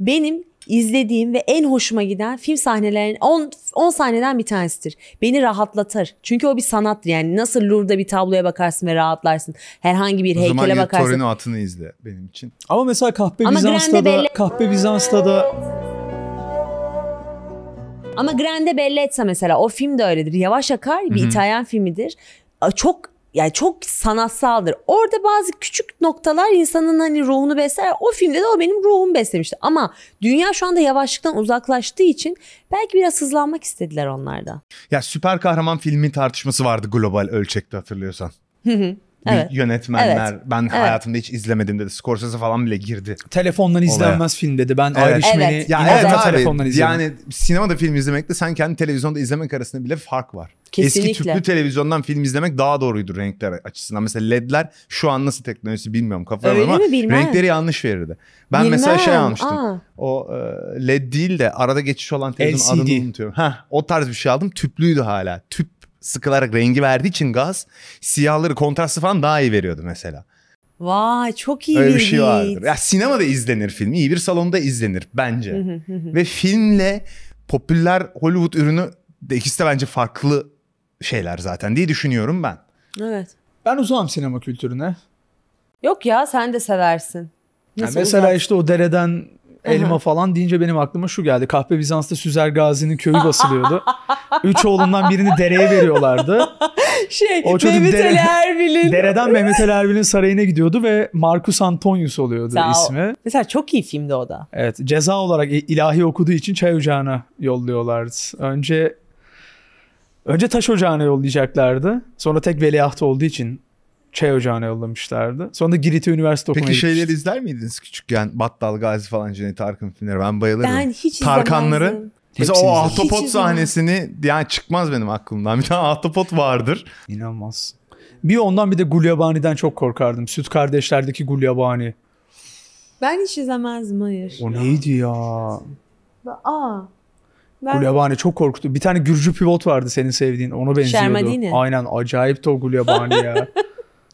Benim izlediğim ve en hoşuma giden film sahnelerin 10 10 sahneden bir tanesidir. Beni rahatlatır. Çünkü o bir sanattır yani. Nasıl Louvre'da bir tabloya bakarsın ve rahatlarsın. Herhangi bir o heykele zaman bakarsın. Torino atını izle benim için. Ama mesela Kahpe Ama Bizans'ta Grande da Belle... Kahpe Bizans'ta da ama Grande Belletza mesela o film de öyledir. Yavaş akar bir Hı-hı. İtalyan filmidir. Çok yani çok sanatsaldır. Orada bazı küçük noktalar insanın hani ruhunu besler. O filmde de o benim ruhumu beslemişti. Ama dünya şu anda yavaşlıktan uzaklaştığı için belki biraz hızlanmak istediler onlarda. Ya süper kahraman filmi tartışması vardı global ölçekte hatırlıyorsan. Hı hı evet. yönetmenler. Evet. Ben evet. hayatımda hiç izlemedim dedi. Scorsese falan bile girdi. Telefondan izlenmez film dedi. Ben evet. Irishman'i evet. Yani evet, abi, telefondan izledim. Yani sinemada film izlemekle sen kendi televizyonda izlemek arasında bile fark var. Kesinlikle. Eski tüplü televizyondan film izlemek daha doğruydu renkler açısından. Mesela ledler şu an nasıl teknolojisi bilmiyorum kafaya ama renkleri yanlış verirdi. Ben Bilmem. mesela şey almıştım. Aa. O e, led değil de arada geçiş olan televizyon LCD. adını unutuyorum. Heh, o tarz bir şey aldım. Tüplüydü hala. Tüp sıkılarak rengi verdiği için gaz siyahları kontrastı falan daha iyi veriyordu mesela. Vay çok iyi Öyle bir şey vardır. Ya sinemada izlenir film. iyi bir salonda izlenir bence. Ve filmle popüler Hollywood ürünü de ikisi de bence farklı şeyler zaten diye düşünüyorum ben. Evet. Ben uzağım sinema kültürüne. Yok ya sen de seversin. yani mesela uzak? işte o dereden elma falan deyince benim aklıma şu geldi. Kahpe Bizans'ta Süzer Gazi'nin köyü basılıyordu. Üç oğlundan birini dereye veriyorlardı. Şey o çocuk Mehmet Ali Erbil'in. Dereden Mehmet Ali Erbil'in sarayına gidiyordu ve Marcus Antonius oluyordu Sağ ol. ismi. Mesela çok iyi filmdi o da. Evet ceza olarak ilahi okuduğu için çay ocağına yolluyorlardı. Önce Önce taş ocağına yollayacaklardı. Sonra tek veliaht olduğu için çay şey ocağına yollamışlardı. Sonra da Girit'e üniversite okumaya Peki gitmişti. şeyleri izler miydiniz küçükken? Battal Gazi falan Cüneyt Arkın filmleri. Ben bayılırım. Ben hiç Tarkanları. Mesela o izledim. ahtapot sahnesini yani çıkmaz benim aklımdan. Bir tane ahtapot vardır. İnanmaz. Bir ondan bir de Gulyabani'den çok korkardım. Süt Kardeşler'deki Gulyabani. Ben hiç izlemezdim hayır. O neydi ya? Aa. Ben Gulyabani çok korkuttu. Bir tane Gürcü pivot vardı senin sevdiğin. Onu benziyordu. Şermadini. Aynen acayip o Gulyabani ya.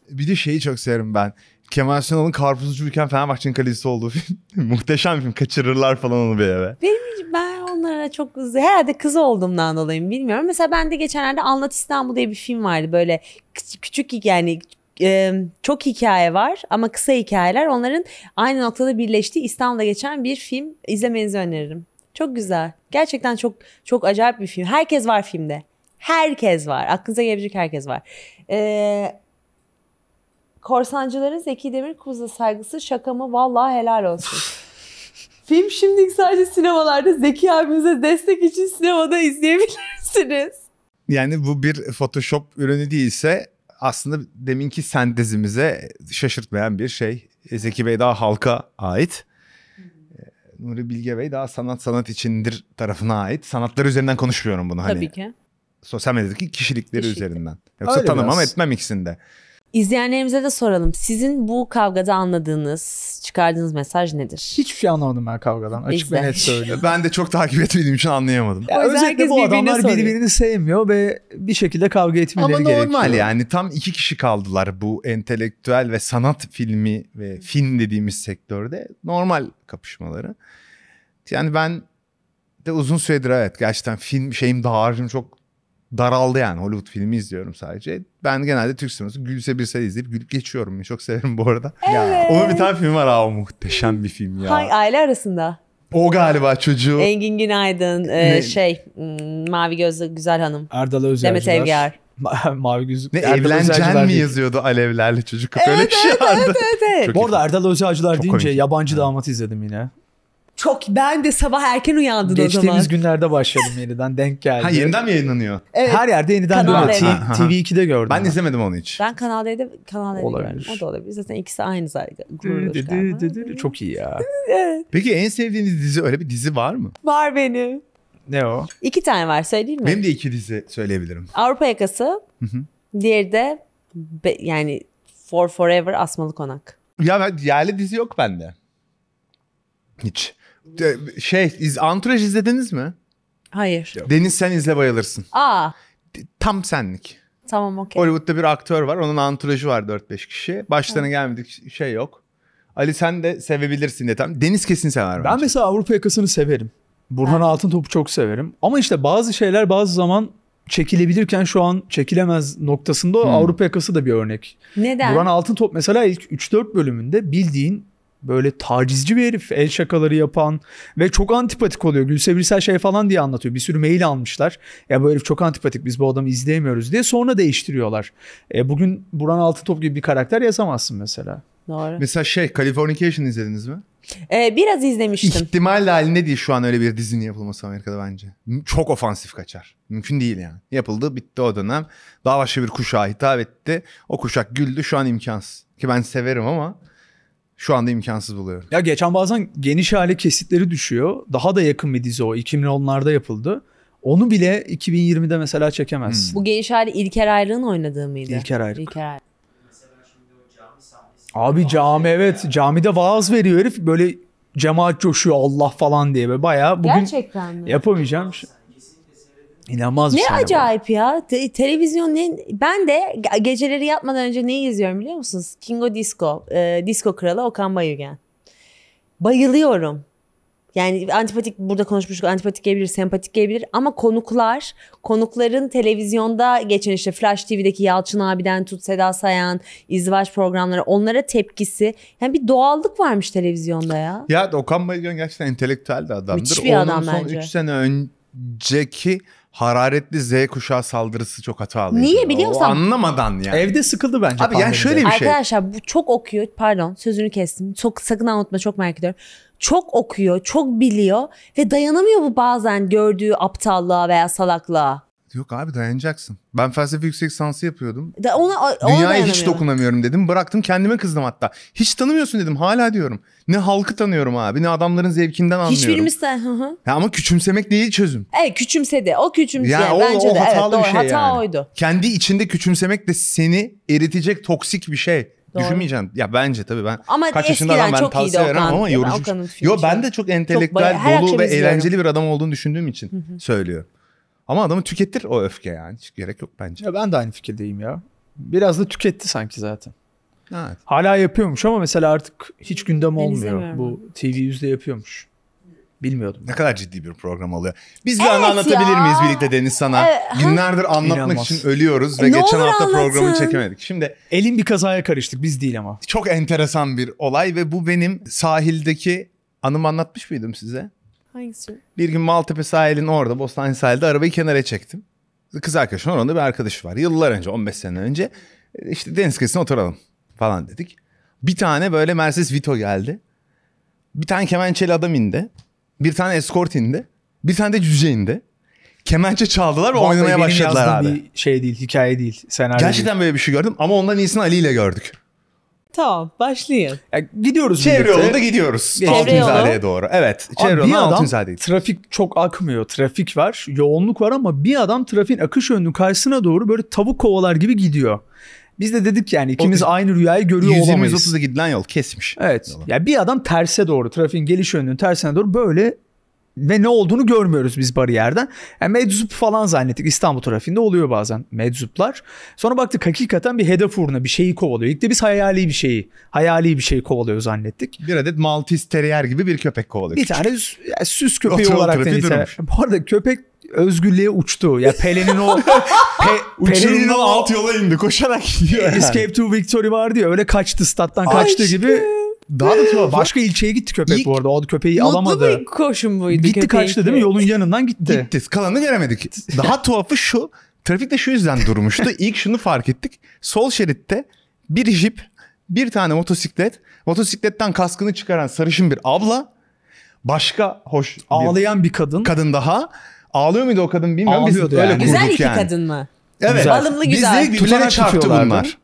Bir de şeyi çok severim ben. Kemal Sunal'ın karpuzcuyken Fenerbahçe'nin kalecisi olduğu film. Muhteşem bir film. Kaçırırlar falan onu bir eve. Benim ben onlara çok herhalde kız olduğumdan dolayı mı bilmiyorum. Mesela ben de geçenlerde Anlat İstanbul diye bir film vardı. Böyle küçük, küçük yani e, çok hikaye var ama kısa hikayeler. Onların aynı noktada birleştiği İstanbul'da geçen bir film izlemenizi öneririm. Çok güzel. Gerçekten çok çok acayip bir film. Herkes var filmde. Herkes var. Aklınıza gelebilecek herkes var. Ee, Korsancıların Zeki Demirkubuz'a saygısı şaka mı? Vallahi helal olsun. Film şimdilik sadece sinemalarda Zeki abimize destek için sinemada izleyebilirsiniz. Yani bu bir Photoshop ürünü değilse aslında deminki sentezimize şaşırtmayan bir şey. Zeki Bey daha halka ait. Ee, Nuri Bilge Bey daha sanat sanat içindir tarafına ait. Sanatlar üzerinden konuşmuyorum bunu. Hani Tabii ki. Sosyal medyadaki kişilikleri Kişilik. üzerinden. Yoksa Öyle tanımam biraz. etmem ikisinde. İzleyenlerimize de soralım. Sizin bu kavgada anladığınız, çıkardığınız mesaj nedir? Hiçbir şey anlamadım ben kavgadan. Açık ve net söylüyorum. Ben de çok takip etmediğim için anlayamadım. Ya yani bu adamlar soruyor. birbirini sevmiyor ve bir şekilde kavga etmeleri gerekiyor. Ama normal yani. Tam iki kişi kaldılar bu entelektüel ve sanat filmi ve film dediğimiz sektörde. Normal kapışmaları. Yani ben de uzun süredir evet gerçekten film şeyim dağarcım çok daraldı yani Hollywood filmi izliyorum sadece. Ben genelde Türk sineması Gülse Birsel izleyip gülüp geçiyorum. Çok severim bu arada. Evet. Onun bir tane filmi var abi muhteşem bir film ya. Hangi aile arasında? O galiba çocuğu. Engin Günaydın, e, şey, mavi gözlü güzel hanım. Erdal Özyerciler. Demet Evgar. mavi gözlü. Ne Erdal evlencen mi yazıyordu alevlerle çocuk? Evet, Öyle evet, şey evet, Evet, evet, evet. Bu arada Erdal Özyerciler deyince komik. yabancı damat izledim yine. Çok ben de sabah erken uyandım Geçtiğimiz o zaman. Geçtiğimiz günlerde başladım yeniden denk geldi. Ha yeniden mi yayınlanıyor? Evet. Her yerde yeniden Kanal TV2'de gördüm. Ben, ben izlemedim onu hiç. Ben Kanal D'de Kanal D'de olabilir. gördüm. O da olabilir. Zaten ikisi aynı zaten. Çok iyi ya. Peki en sevdiğiniz dizi öyle bir dizi var mı? Var benim. Ne o? İki tane var söyleyeyim mi? Benim de iki dizi söyleyebilirim. Avrupa Yakası. Hı Diğeri de yani For Forever Asmalı Konak. Ya ben yerli dizi yok bende. Hiç şey iz, Antraj izlediniz mi? Hayır. Deniz sen izle bayılırsın. Aa. Tam senlik. Tamam okey. Hollywood'da bir aktör var. Onun antrajı var 4-5 kişi. Başlarına gelmedik şey yok. Ali sen de sevebilirsin diye tam. Deniz kesin sever Ben mesela Avrupa yakasını severim. Burhan Altın Top'u çok severim. Ama işte bazı şeyler bazı zaman çekilebilirken şu an çekilemez noktasında hmm. Avrupa yakası da bir örnek. Neden? Burhan Altın Top mesela ilk 3-4 bölümünde bildiğin Böyle tacizci bir herif. El şakaları yapan ve çok antipatik oluyor. Gülse Birsel şey falan diye anlatıyor. Bir sürü mail almışlar. Ya bu herif çok antipatik biz bu adamı izleyemiyoruz diye sonra değiştiriyorlar. E, bugün Buran Altıntop gibi bir karakter yazamazsın mesela. Doğru. Mesela şey Californication izlediniz mi? Ee, biraz izlemiştim. İhtimal halinde değil şu an öyle bir dizinin yapılması Amerika'da bence. Çok ofansif kaçar. Mümkün değil yani. Yapıldı bitti o dönem. Daha başka bir kuşağa hitap etti. O kuşak güldü şu an imkansız. Ki ben severim ama şu anda imkansız buluyor. Ya geçen bazen geniş hale kesitleri düşüyor. Daha da yakın bir dizi o. 2010'larda yapıldı. Onu bile 2020'de mesela çekemez. Hmm. Bu geniş hale İlker Ayrık'ın oynadığı mıydı? İlker Ayrık. İlker Ayrık. Abi cami evet. Camide vaaz veriyor herif. Böyle cemaat coşuyor Allah falan diye. Böyle bayağı bugün Gerçekten mi? yapamayacağım. Şey. İnanılmaz bir ne sahne acayip bu. ya. Te- televizyon ne? Ben de geceleri yatmadan önce neyi izliyorum biliyor musunuz? Kingo Disco. E, disco kralı Okan Bayülgen. Bayılıyorum. Yani antipatik burada konuşmuştuk. Antipatik gelebilir, sempatik gelebilir ama konuklar, konukların televizyonda geçen işte Flash TV'deki Yalçın abiden tut Seda Sayan, izdivaç programları onlara tepkisi. Yani bir doğallık varmış televizyonda ya. Ya Okan Bayülgen gerçekten entelektüel de adamdır. Müthiş bir Onun adam son bence. 3 sene önceki hararetli Z kuşağı saldırısı çok hatalı. Niye biliyor musun? anlamadan yani. Evde sıkıldı bence. Abi yani şöyle bir şey. Arkadaşlar bu çok okuyor. Pardon sözünü kestim. Çok sakın anlatma çok merak ediyorum. Çok okuyor, çok biliyor ve dayanamıyor bu bazen gördüğü aptallığa veya salaklığa. Yok abi dayanacaksın. Ben felsefe yüksek sansı yapıyordum. Da ona, ona Dünyaya hiç dokunamıyorum dedim. Bıraktım kendime kızdım hatta. Hiç tanımıyorsun dedim hala diyorum. Ne halkı tanıyorum abi ne adamların zevkinden anlıyorum. Hiçbirimiz de. Hı Ya ama küçümsemek değil çözüm. Evet küçümsedi. O küçümse ya, o, bence o, o de. Hatalı evet, bir şey hata yani. oydu. Kendi içinde küçümsemek de seni eritecek toksik bir şey. Doğru. Düşünmeyeceğim. Ya bence tabii ben ama kaç yaşında adam ben tavsiye veremem ama yorucu. Yo ben de çok entelektüel, çok dolu ve izliyorum. eğlenceli bir adam olduğunu düşündüğüm için Hı-hı. söylüyor. Ama adamı tükettir o öfke yani. Hiç gerek yok bence. Ya ben de aynı fikirdeyim ya. Biraz da tüketti sanki zaten. Evet. Hala yapıyormuş ama mesela artık hiç gündem olmuyor. İzlemiyorum. Bu TV yüzde yapıyormuş. Bilmiyordum. Ne kadar ciddi bir program oluyor. Biz bir evet anda anlatabilir ya. miyiz birlikte Deniz sana? Ee, Günlerdir anlatmak İnanılmaz. için ölüyoruz ve e, geçen hafta anlatın. programı çekemedik. Şimdi elin bir kazaya karıştık biz değil ama. Çok enteresan bir olay ve bu benim sahildeki anımı anlatmış mıydım size? Hangisi? Bir gün Maltepe sahilin orada Bostancı sahilde arabayı kenara çektim. Kız arkadaşım var bir arkadaşı var. Yıllar önce 15 sene önce e, işte deniz kıyısına oturalım falan dedik. Bir tane böyle Mercedes Vito geldi. Bir tane kemençeli adam indi. Bir tane escort indi. Bir tane de cüce indi. Kemençe çaldılar ve oynamaya benim başladılar abi. bir şey değil, hikaye değil, senaryo Gerçekten değil. böyle bir şey gördüm ama ondan iyisini Ali ile gördük. Tamam başlayın. Yani gidiyoruz çevre birlikte. yolunda gidiyoruz. Çevre Altunzade'ye doğru. Evet. Çevre Abi yolunda Altunzade'ye. Trafik çok akmıyor. Trafik var. Yoğunluk var ama bir adam trafiğin akış yönünün karşısına doğru böyle tavuk kovalar gibi gidiyor. Biz de dedik yani ikimiz o, aynı rüyayı görüyor 120, olamayız. 130'da gidilen yol kesmiş. Evet. Ya Yani bir adam terse doğru trafiğin geliş yönünün tersine doğru böyle ve ne olduğunu görmüyoruz biz bariyerden. Yani meczup falan zannettik. İstanbul trafiğinde oluyor bazen meczuplar. Sonra baktık hakikaten bir hedef uğruna bir şeyi kovalıyor. İlk de biz hayali bir şeyi, hayali bir şeyi kovalıyor zannettik. Bir adet Maltese Terrier gibi bir köpek kovalıyor. Bir tane yani süs köpeği Oturum olarak nitelendir. Bu arada köpek özgürlüğe uçtu. Ya Pelin'in o pe, Pelin'in o alt yola indi koşarak gidiyor. Escape to Victory vardı ya. Öyle kaçtı stat'tan kaçtı Ay gibi. Işte daha da tuhaf. Başka ilçeye gitti köpek İlk, bu arada. O köpeği alamadı. Mutlu bir koşum buydu. Gitti köpek. kaçtı değil mi? Yolun yanından gitti. Gitti. Kalanını göremedik. Daha tuhafı şu. Trafik de şu yüzden durmuştu. İlk şunu fark ettik. Sol şeritte bir jip, bir tane motosiklet, motosikletten kaskını çıkaran sarışın bir abla, başka hoş bir ağlayan bir kadın. Kadın daha. Ağlıyor muydu o kadın bilmiyorum. Ağlıyordu Biz yani. öyle güzel iki yani. kadın mı? Evet. Güzel. Alımlı güzel. Biz de birbirlerine tutuyorlar? bunlar.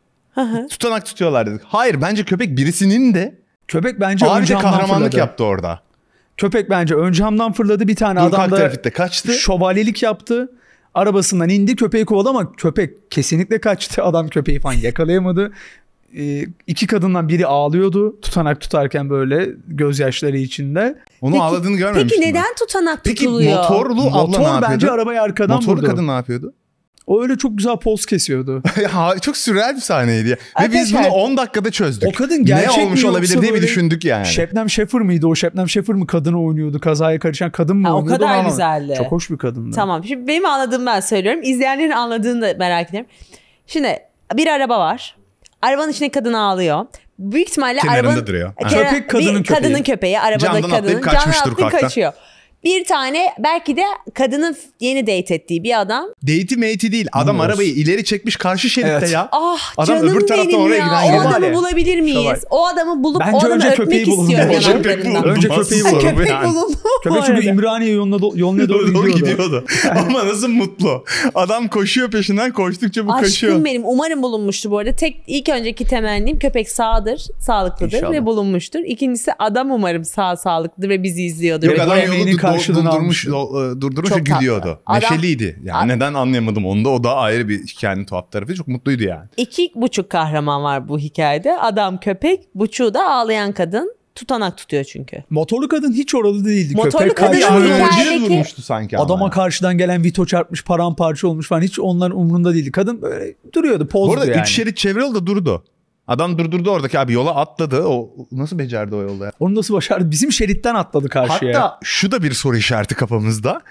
Tutanak tutuyorlar dedik. Hayır bence köpek birisinin de Köpek bence Abi ön kahramanlık fırladı. yaptı orada. Köpek bence önce camdan fırladı. Bir tane Durkak adam da kaçtı. şövalyelik yaptı. Arabasından indi köpeği kovaladı ama köpek kesinlikle kaçtı. Adam köpeği falan yakalayamadı. Ee, iki kadından biri ağlıyordu tutanak tutarken böyle gözyaşları içinde. Onu Peki- ağladığını görmemiştim. Peki ben. neden tutanak Peki tutuluyor? motorlu abla ne Motor bence arabayı arkadan Motorlu vurdu. kadın ne yapıyordu? O öyle çok güzel poz kesiyordu. çok sürreal bir sahneydi ya. Ve biz bunu 10 dakikada çözdük. O kadın gerçek Ne olmuş mi olabilir diye bir düşündük yani. Şebnem Şefir miydi o? Şebnem Şefir mi kadını oynuyordu? Kazaya karışan kadın mı ha, oynuyordu? O kadar Ama güzeldi. Çok hoş bir kadındı. Tamam. Şimdi benim anladığımı ben söylüyorum. İzleyenlerin anladığını da merak ediyorum. Şimdi bir araba var. Arabanın içine kadın ağlıyor. Büyük ihtimalle Kenarında arabanın... duruyor. Kenar, Köpek kadının bir, köpeği. Kadının köpeği. Arabada Camdan kadının. Camdan atlayıp kaçmıştır Camdan kaçıyor. Bir tane belki de kadının yeni date ettiği bir adam. Date'i mate'i değil. Adam Bilmiyorum. arabayı ileri çekmiş karşı şeritte Evet. ya. Ah Adam canım öbür benim oraya ya. giden O adamı ya. bulabilir miyiz? Şabay. O adamı bulup Bence o adamı önce öpmek köpeği bulun istiyorum demiş. hemen Köpek yanlarından. bulun. Önce köpeği bulun. Köpek bulun. Köpek çünkü İmraniye yoluna, do- yoluna doğru Doğru gidiyordu. Ama nasıl mutlu. Adam koşuyor peşinden koştukça bu Aşkım kaşıyor. benim umarım bulunmuştu bu arada. Tek ilk önceki temennim köpek sağdır, sağlıklıdır İnşallah. ve bulunmuştur. İkincisi adam umarım sağ sağlıklıdır ve bizi izliyordur. Yok adam buraya karşılığını durdurmuş, almış. O, e, durdurmuş gülüyordu. Adam, Neşeliydi. Yani neden anlayamadım onu da. O da ayrı bir hikayenin tuhaf tarafı. Çok mutluydu yani. İki buçuk kahraman var bu hikayede. Adam köpek, buçuğu da ağlayan kadın. Tutanak tutuyor çünkü. Motorlu kadın hiç oralı değildi. Motorlu Köpek kadın hikayedeki... vurmuştu sanki Adama yani. karşıdan gelen Vito çarpmış paramparça olmuş falan hiç onların umrunda değildi. Kadın böyle duruyordu pozdu Bu arada yani. üç şerit çevre oldu durdu. Adam durdurdu oradaki abi yola atladı. O nasıl becerdi o yolda? Ya? Onu nasıl başardı? Bizim şeritten atladı karşıya. Hatta şu da bir soru işareti kafamızda.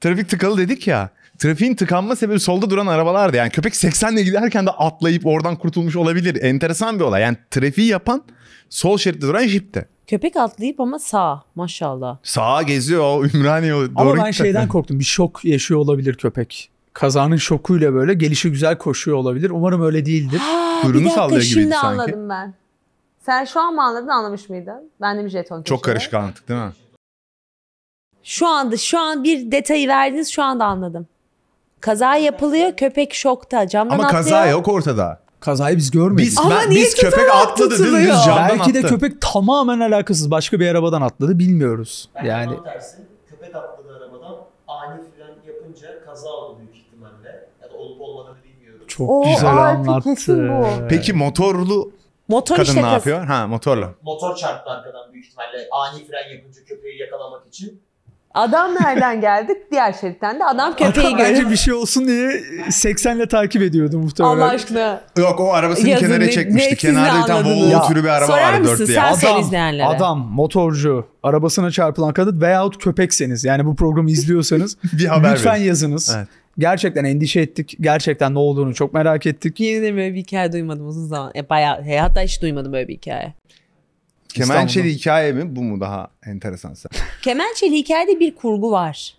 Trafik tıkalı dedik ya. Trafiğin tıkanma sebebi solda duran arabalardı. Yani köpek 80 ile giderken de atlayıp oradan kurtulmuş olabilir. Enteresan bir olay. Yani trafiği yapan sol şeritte duran jipte. Köpek atlayıp ama sağ maşallah. Sağa geziyor o Ümraniye doğru. Ama ben şeyden korktum. Bir şok yaşıyor olabilir köpek kazanın şokuyla böyle gelişi güzel koşuyor olabilir. Umarım öyle değildir. Ha, Kuyruğunu bir dakika, şimdi sanki. anladım ben. Sen şu an mı anladın anlamış mıydın? Ben de bir jeton köşede. Çok karışık anlattık değil mi? Şu anda şu an bir detayı verdiniz şu anda anladım. Kaza yapılıyor köpek şokta camdan Ama atlıyor. kaza yok ortada. Kazayı biz görmedik. Biz, ben, biz köpek tutuluyor? atladı dümdüz camdan Belki attı. de köpek tamamen alakasız başka bir arabadan atladı bilmiyoruz. Ben yani. tersi köpek atladı arabadan ani fren yapınca kaza oldu büyük olup olmadığını bilmiyorum. Çok Oo, güzel aa, anlattı. Peki motorlu Motor kadın işte ne kız. yapıyor? Ha motorla. Motor çarptı arkadan büyük ihtimalle ani fren yapınca köpeği yakalamak için. Adam nereden geldi? Diğer şeritten de adam köpeği adam görüyor. bence bir şey olsun diye 80 ile takip ediyordu muhtemelen. Allah aşkına. Yok o arabasını Yazın kenara çekmişti. Kenarda bir tane Volvo türü bir araba Sorar vardı mısın? Sen adam, izleyenlere. adam, motorcu, arabasına çarpılan kadın veyahut köpekseniz yani bu programı izliyorsanız bir haber lütfen verin. yazınız. Evet. Gerçekten endişe ettik. Gerçekten ne olduğunu çok merak ettik. Yine de böyle bir hikaye duymadım uzun zaman. E, bayağı, he, hatta hiç duymadım böyle bir hikaye. Kemençeli hikaye mi bu mu daha enteresan sen? Kemençeli hikayede bir kurgu var.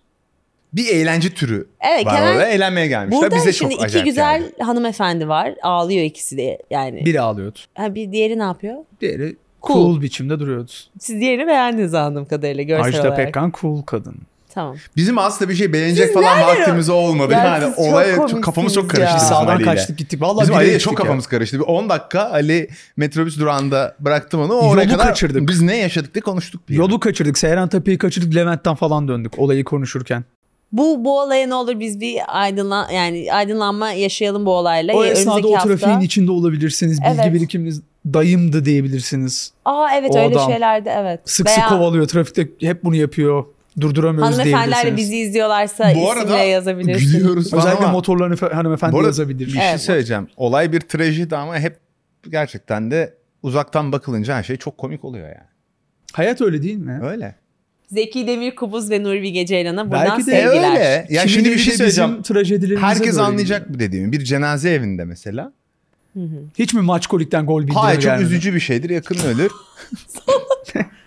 Bir eğlence türü evet, var orada. Eğlenmeye gelmişler. Burada Bize şimdi çok iki güzel geldi. hanımefendi var. Ağlıyor ikisi de yani. Biri ağlıyordu. Ha, bir diğeri ne yapıyor? Diğeri cool, cool biçimde duruyordu. Siz diğerini beğendiniz anladığım kadarıyla görsel Ajda olarak. Pekkan cool kadın. Tamam. Bizim aslında bir şey beğenecek Siz falan nerede? vaktimiz olmadı. Ya yani olay çok kafamız çok karıştı. Biz sağdan kaçtık gittik. Vallahi bizim Ali'ye çok ya. kafamız karıştı. Bir 10 dakika Ali metrobüs durağında bıraktım onu. O Yolu kadar kaçırdık. Biz ne yaşadık diye konuştuk. bir. Yolu kaçırdık. Seyran Tepe'yi kaçırdık. Levent'ten falan döndük olayı konuşurken. Bu bu olaya ne olur biz bir aydınlan yani aydınlanma yaşayalım bu olayla. O ee, esnada Önümüzdeki o trafiğin içinde olabilirsiniz. Bilgi evet. birikiminiz dayımdı diyebilirsiniz. Aa evet o öyle adam. şeylerde evet. Sık Veya... sık kovalıyor trafikte hep bunu yapıyor durduramıyoruz Hanımefendiler diyebilirsiniz. bizi izliyorlarsa Bu arada yazabilirsiniz. gülüyoruz Özellikle ama- motorlarını hanımefendi yazabilir. Bir şey Evet. söyleyeceğim. Olay bir trajedi ama hep gerçekten de uzaktan bakılınca her şey çok komik oluyor yani. Hayat öyle değil mi? Öyle. Zeki Demir Kubuz ve Nurvi Gece Ceylan'a buradan Belki de- sevgiler. öyle. Ya şimdi bir şey de söyleyeceğim. Bizim Herkes anlayacak bu dediğimi. Bir cenaze evinde mesela. geliyor. Hiç mi maçkolikten gol bildiriyor Hayır çok üzücü bir şeydir. Yakın ölür.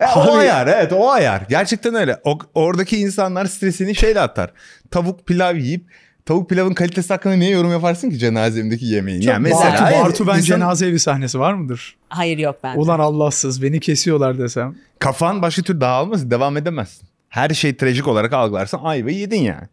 E, Abi. o ayar evet o ayar. Gerçekten öyle. O, oradaki insanlar stresini şeyle atar. Tavuk pilav yiyip tavuk pilavın kalitesi hakkında niye yorum yaparsın ki cenazemdeki yemeğin? Çok yani mesela Bartu, Bartu ben insan... cenaze evi sahnesi var mıdır? Hayır yok bende. Ulan Allahsız beni kesiyorlar desem. Kafan başı tür dağılmaz devam edemezsin. Her şey trajik olarak algılarsan ayvayı yedin yani.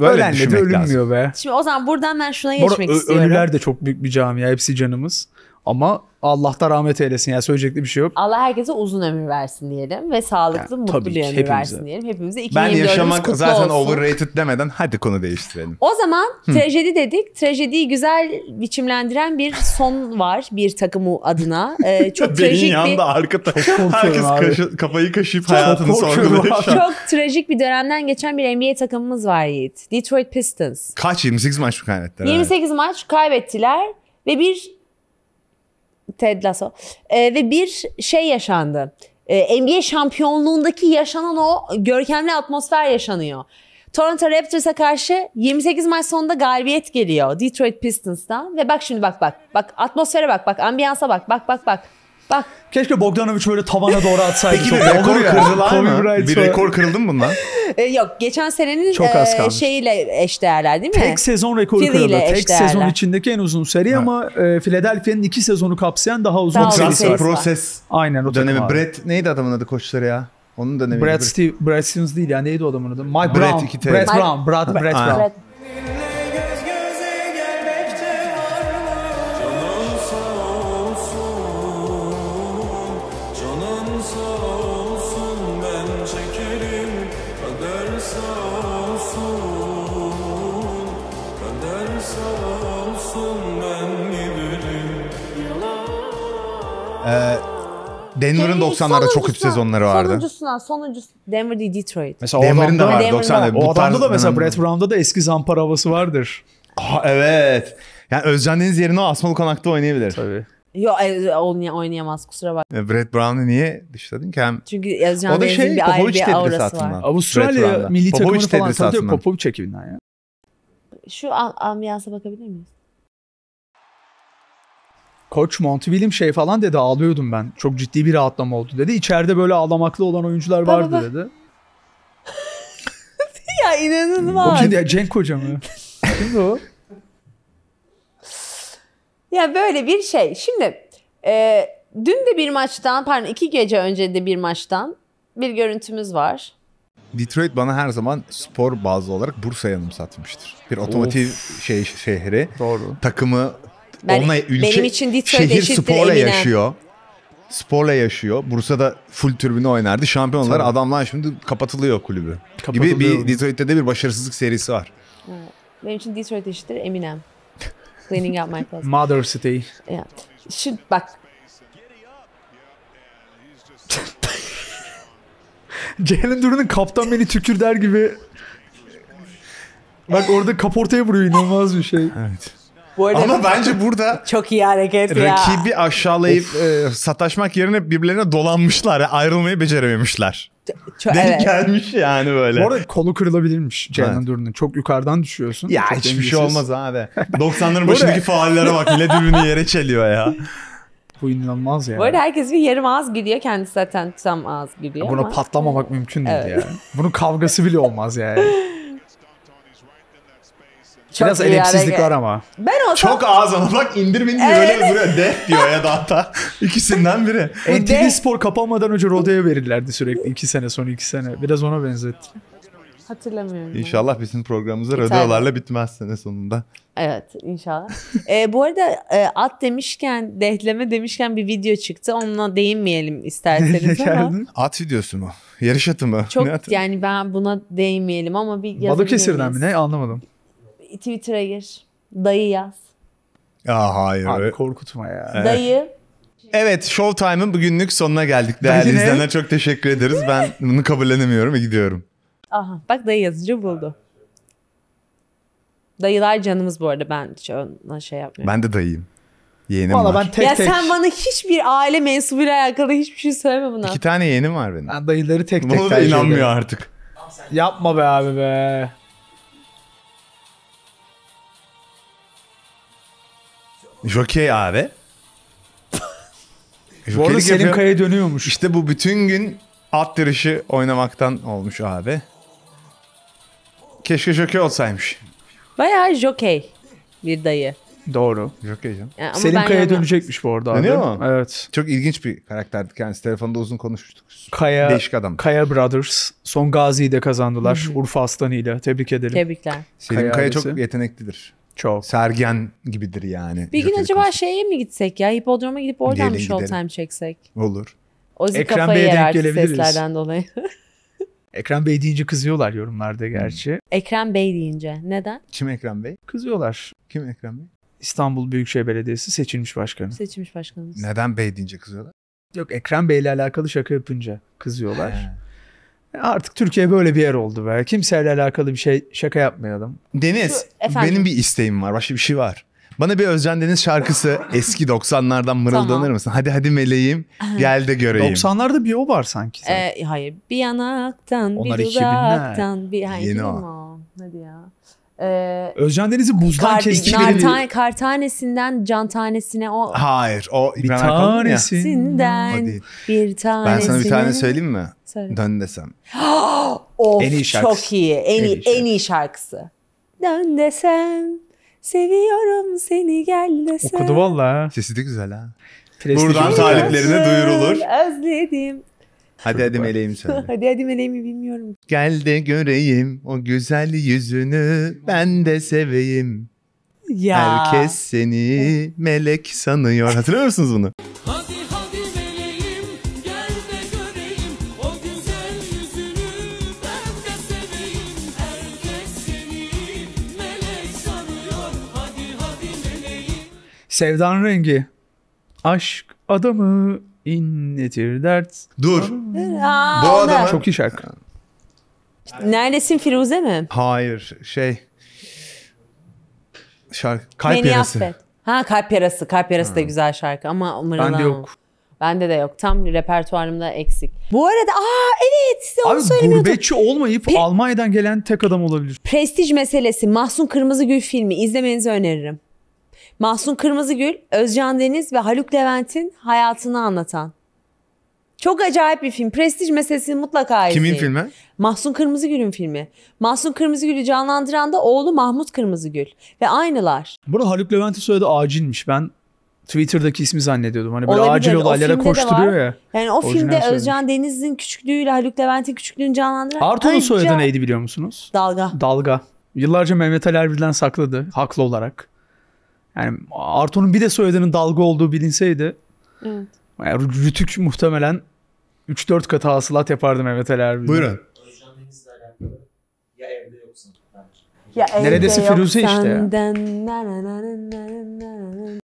Böyle Ölenle de ölünmüyor lazım. be. Şimdi o zaman buradan ben şuna geçmek Bu istiyorum. Ölüler de çok büyük bir camia hepsi canımız. Ama Allah da rahmet eylesin. Yani söyleyecek bir şey yok. Allah herkese uzun ömür versin diyelim ve sağlıklı, yani, mutlu bir ömür hepimize. versin diyelim. Hepimize 2024 Ben yaşamak zaten olsun. overrated demeden hadi konu değiştirelim. O zaman Hı. trajedi dedik. Trajediyi güzel biçimlendiren bir son var bir takımı adına. Ee, çok trajik yanımda bir... arka herkes kaşı, kafayı kaşıyıp hayatını sorguluyor. Çok trajik bir dönemden geçen bir NBA takımımız var Yiğit. Detroit Pistons. Kaç? 28 maç mı kaybettiler? 28 abi. maç kaybettiler ve bir Ted Lasso. E, ve bir şey yaşandı. E, ee, NBA şampiyonluğundaki yaşanan o görkemli atmosfer yaşanıyor. Toronto Raptors'a karşı 28 maç sonunda galibiyet geliyor Detroit Pistons'tan. Ve bak şimdi bak bak. Bak atmosfere bak bak. Ambiyansa bak. Bak bak bak. Bak. Keşke Bogdanovic böyle tavana doğru atsaydı. Peki bir rekor kırdılar mı? Bir rekor kırıldı mı bundan? E, yok geçen senenin Çok az e, şeyiyle eşdeğerler değil mi? Tek sezon rekoru Philly kırıldı. Tek eşdeğerler. sezon içindeki en uzun seri ama e, Philadelphia'nın iki sezonu kapsayan daha uzun Daha bir uzun serisi var. Proses Aynen o dönemi. takım Brett neydi adamın adı koçları ya? Onun dönemi. Brad, Steve, Brad Stevens değil yani neydi o adamın adı? Mike Brown. iki T. Brown. Brad, Brad Brown. Denver'ın Kerry'in 90'larda çok kötü sezonları vardı. Sonuncusundan sonuncusu Denver değil Detroit. Mesela o Denver'ın da vardı 90'larda. o adamda da mesela hmm. Brett Brown'da da eski zampara havası vardır. Ha, ah, evet. Yani Özcan Deniz yerine o Asmalı Konak'ta oynayabilir. Tabii. Yok e, oynayamaz kusura bakma. E, Brett Brown'u niye dışladın ki? Hem Çünkü Özcan o da şey bir ayrı bir tedrisi aurası var. altından. Brett Avustralya Brown'da. milli Popovic takımını falan tanıtıyor. Popovic ekibinden ya. Şu am- ambiyansa bakabilir miyiz? Koç Monty William şey falan dedi ağlıyordum ben. Çok ciddi bir rahatlama oldu dedi. İçeride böyle ağlamaklı olan oyuncular vardı Baba. dedi. ya inanılmaz. O kimdi ya Cenk Hoca mı? Kimdi o? Ya böyle bir şey. Şimdi e, dün de bir maçtan pardon iki gece önce de bir maçtan bir görüntümüz var. Detroit bana her zaman spor bazlı olarak Bursa'ya satmıştır. Bir otomotiv of. şey şehri. Doğru. Takımı ben, Onunla ülke, benim için Detroit şehir sporla Eminem. yaşıyor. Sporla yaşıyor. Bursa'da full türbünü oynardı. Şampiyonlar Tabii. adamlar şimdi kapatılıyor kulübü. Kapatılıyor. Gibi bir Detroit'te de bir başarısızlık serisi var. Benim için Detroit eşittir Eminem. Cleaning out my closet. Mother City. Yeah. Şimdi bak Jalen Duran'ın kaptan beni tükür der gibi. Bak orada kaportaya vuruyor inanılmaz bir şey. Evet. Bu arada Ama bence burada çok iyi hareket rakibi ya. Rakibi aşağılayıp e, sataşmak yerine birbirlerine dolanmışlar. ayrılmayı becerememişler. Çok, Denk evet. gelmiş yani böyle. Bu arada kolu kırılabilirmiş Ceylan evet. Duran'ın. Çok yukarıdan düşüyorsun. Ya çok hiçbir şey olmaz abi. 90'ların başındaki faallere bak. Millet ürünü yere çeliyor ya. Bu inanılmaz yani. Bu arada herkes bir yarım ağız gidiyor, Kendisi zaten tam ağız gidiyor. ya Buna patlamamak mümkün değil evet. yani. Bunun kavgası bile olmaz yani. Çok Biraz edepsizlik var ama. Ben olsam... Çok ağzına bak indirmin bindi evet. öyle buraya de diyor ya da hatta. ikisinden biri. NTV e, Spor kapanmadan önce Rode'ye verirlerdi sürekli. iki sene son iki sene. Biraz ona benzetti. Hatırlamıyorum. İnşallah bizim programımız radyolarla bitmez sene sonunda. Evet inşallah. e, bu arada e, at demişken, dehleme demişken bir video çıktı. Onunla değinmeyelim isterseniz ama. At videosu mu? Yarış atı mı? Çok ne atı? yani ben buna değinmeyelim ama bir Balıkesir'den mi ne anlamadım. Twitter'a gir. Dayı yaz. Aa hayır. Abi korkutma ya. Evet. Dayı Evet Showtime'ın bugünlük sonuna geldik. Değerli Dayı ne? izleyenler çok teşekkür ederiz. Ben bunu kabullenemiyorum ve gidiyorum. Aha bak dayı yazıcı buldu. Dayılar canımız bu arada ben hiç ona şey yapmıyorum. Ben de dayıyım. Yeğenim Valla var. ben tek ya tek. sen bana hiçbir aile mensubuyla alakalı hiçbir şey söyleme buna. İki tane yeğenim var benim. Ben dayıları tek tek. Buna da inanmıyor artık. Yapma be abi be. Jokey abi. Bu arada Selim yapıyor. Kaya dönüyormuş. İşte bu bütün gün at yarışı oynamaktan olmuş abi. Keşke jokey olsaymış. Bayağı jokey bir dayı. Doğru. Jokey canım. Yani Selim Kaya dönecekmiş bu arada abi. Dönüyor mu? Evet. Çok ilginç bir karakterdi kendisi. Telefonda uzun konuşmuştuk. Kaya Değişik adam. Kaya Brothers son Gazi'yi de kazandılar. Urfa Aslanı Tebrik ederim. Tebrikler. Selim Kaya Kaya, çok yeteneklidir. Çok. Sergen gibidir yani. Bir gün acaba konusunda. şeye mi gitsek ya? Hipodroma gidip oradan mı showtime çeksek? Olur. Ozi Ekrem kafayı Bey'e yer denk seslerden dolayı. Ekrem Bey deyince kızıyorlar yorumlarda hmm. gerçi. Hmm. Ekrem Bey deyince. Neden? Kim Ekrem Bey? Kızıyorlar. Kim Ekrem Bey? İstanbul Büyükşehir Belediyesi seçilmiş başkanı. Seçilmiş başkanımız. Neden Bey deyince kızıyorlar? Yok Ekrem ile alakalı şaka yapınca kızıyorlar. Artık Türkiye böyle bir yer oldu be. Kimseyle alakalı bir şey şaka yapmayalım. Deniz Şu- benim bir isteğim var. Başka bir şey var. Bana bir Özcan Deniz şarkısı eski 90'lardan mırıldanır Tamam. mısın? Hadi hadi meleğim gel de göreyim. 90'larda bir o var sanki. zaten. Ee, hayır. Bir yanaktan, Onlar bir 2000'ler. dudaktan, bir hayır. Yeni Yeni o. o. Hadi ya. Ee, Özcan Deniz'i buzdan kar, kesti. nartan- kar tanesinden can tanesine o Hayır o Bir İbrahim Erkal'ın bir tanesine. Ben sana bir tane söyleyeyim mi? Söyle. Dön desem. of, en iyi şarkısı. Çok iyi. En, en, iyi, şarkısı. Dön desem. Seviyorum seni gel desem. Okudu valla. Sesi de güzel ha. Prestij Buradan taliplerine duyurulur. Özledim. Hadi hadi meleğim söyle. hadi hadi meleğimi bilmiyorum. Gel de göreyim o güzel yüzünü ben de seveyim. Ya. Herkes seni melek sanıyor. Hatırlıyor musunuz bunu? Sevdan rengi. Aşk adamı inletir dert. Dur. Aa, Bu adam Çok iyi şarkı. Neredesin Firuze mi? Hayır şey şarkı kalp Beni yarası. affet. Ha kalp yarası. Kalp yarası da hmm. güzel şarkı ama mırıldanma. Bende yok. Bende de yok. Tam repertuarımda eksik. Bu arada aa evet size onu Abi söylemiyordum. gurbetçi olmayıp Bir- Almanya'dan gelen tek adam olabilir. Prestij meselesi Mahsun gül filmi izlemenizi öneririm. Mahsun Kırmızıgül, Özcan Deniz ve Haluk Levent'in hayatını anlatan. Çok acayip bir film. Prestij meselesini mutlaka izleyin. Kimin filmi? Mahsun Kırmızıgül'ün filmi. Mahsun Kırmızıgül'ü canlandıran da oğlu Mahmut Kırmızıgül. Ve aynılar. Burada Haluk Levent'in soyadı acilmiş. Ben Twitter'daki ismi zannediyordum. Hani böyle Olabilir. acil olaylara koşturuyor ya. Yani o filmde Özcan Deniz'in küçüklüğüyle Haluk Levent'in küçüklüğünü canlandıran. Arto'nun soyadı neydi biliyor musunuz? Dalga. Dalga. Yıllarca Mehmet Ali Erbil'den sakladı haklı olarak. Yani Arto'nun bir de soyadının dalga olduğu bilinseydi evet. yani Rütük muhtemelen 3-4 katı hasılat yapardı Mehmet Ali Erbil'e. Buyurun. Ya Neredeyse Firuze işte senden. ya.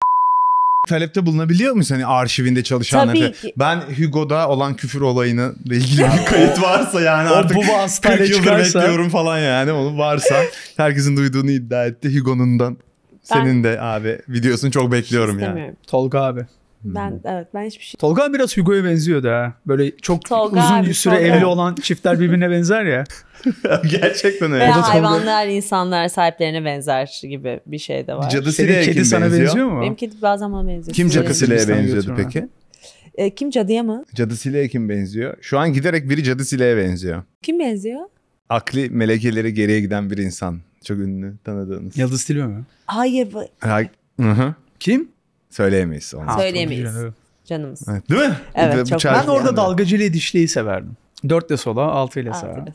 Talepte bulunabiliyor muyuz hani arşivinde çalışan? Tabii ki. Ben Hugo'da olan küfür olayını ilgili bir kayıt varsa yani artık o bu 40 çıkarsa... bekliyorum falan yani onu varsa herkesin duyduğunu iddia etti Hugo'nundan. Senin de abi videosunu çok şey bekliyorum yani. Tolga abi. Hmm. Ben evet ben hiçbir şey. Tolga biraz Hugo'ya benziyordu ha. Böyle çok Tolga uzun abi, süre Tolga. evli olan çiftler birbirine benzer ya. Gerçekten öyle. Veya hayvanlar insanlar sahiplerine benzer gibi bir şey de var. Cadı Senin kedi kim sana benziyor? benziyor mu? Benim kedi bazen bana benziyor. Kim cadı sileye benziyordu peki? E, kim cadıya mı? Cadı sileye kim benziyor? Şu an giderek biri cadı sileye benziyor. Kim benziyor? Akli melekeleri geriye giden bir insan. Çok ünlü tanıdığınız. Yıldız Tilbe mi? Hayır. Bu... Hay- Hı-hı. Kim? Söyleyemeyiz onu. Söyleyemeyiz. Tamam. Canımız. Evet. Değil mi? Evet, bu, çok ben orada yani. dişliyi severdim. Dört ile sola, altı ile sağa.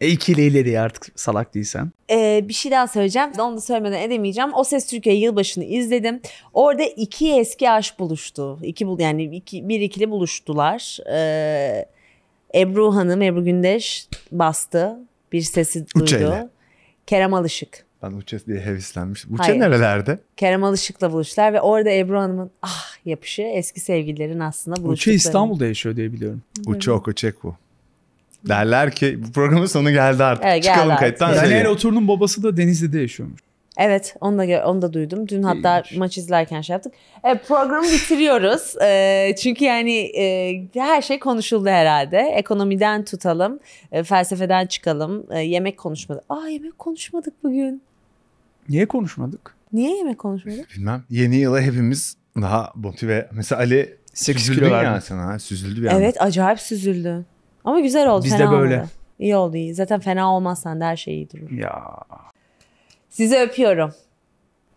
E iki ile ileriye artık salak değilsen. Ee, bir şey daha söyleyeceğim. Onu da söylemeden edemeyeceğim. O Ses Türkiye yılbaşını izledim. Orada iki eski aşk buluştu. İki, yani iki, bir ikili buluştular. Ee, Ebru Hanım, Ebru Gündeş bastı. Bir sesi duydu. Uçayla. Kerem Alışık. Ben Uçe diye heveslenmiş. Uçe Hayır. nerelerde? Kerem Alışık'la buluştular ve orada Ebru Hanım'ın ah yapışı eski sevgililerin aslında buluştukları. Uçe İstanbul'da yaşıyor diye biliyorum. Uçe Okoçek bu. Derler ki bu programın sonu geldi artık. Evet, geldi Çıkalım artık. kayıttan. Yani oturunun babası da Denizli'de yaşıyormuş. Evet onu da, onu da duydum. Dün hatta İyiymiş. maç izlerken şey yaptık. Evet, programı bitiriyoruz. e, çünkü yani e, her şey konuşuldu herhalde. Ekonomiden tutalım, e, felsefeden çıkalım, e, yemek konuşmadık. Aa yemek konuşmadık bugün. Niye konuşmadık? Niye yemek konuşmadık? Bilmem. Yeni yıla hepimiz daha motive. Mesela Ali 8 kilo verdi. Ya sana, süzüldü bir anda. Evet acayip süzüldü. Ama güzel oldu. Biz fena de böyle. Olmadı. İyi oldu iyi. Zaten fena olmazsan da her şey iyi durur. Ya. Sizi öpüyorum.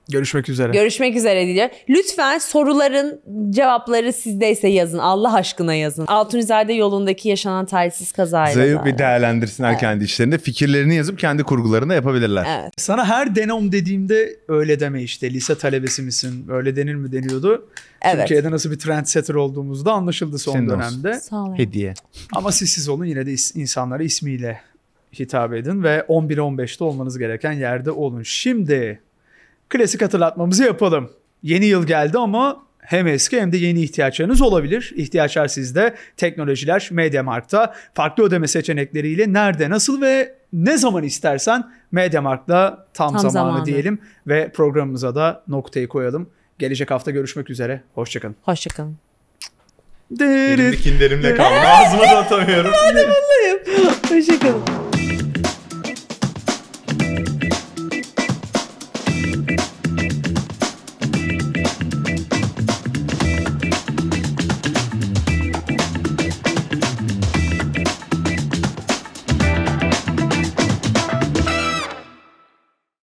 Görüşmek üzere. Görüşmek üzere diyor. Lütfen soruların cevapları sizdeyse yazın. Allah aşkına yazın. Altunizade yolundaki yaşanan talihsiz kazayla. Zayıf bir değerlendirsinler evet. kendi işlerinde. Fikirlerini yazıp kendi kurgularını yapabilirler. Evet. Sana her denom dediğimde öyle deme işte. Lise talebesi misin? Öyle denir mi deniyordu. Evet. Türkiye'de nasıl bir trendsetter da anlaşıldı son Senin dönemde. Olsun. Sağ olun. Hediye. Ama sizsiz olun yine de is- insanlara ismiyle hitap edin ve 11-15'te olmanız gereken yerde olun. Şimdi klasik hatırlatmamızı yapalım. Yeni yıl geldi ama hem eski hem de yeni ihtiyaçlarınız olabilir. İhtiyaçlar sizde. Teknolojiler MediaMarkt'ta farklı ödeme seçenekleriyle nerede, nasıl ve ne zaman istersen MediaMarkt'ta tam, tam zamanı, zamanı diyelim ve programımıza da noktayı koyalım. Gelecek hafta görüşmek üzere. Hoşçakalın. Hoşçakalın. Elimde kinderimle ee? kaldı. Ağzıma da atamıyorum. Madem vallahi. Hoşçakalın.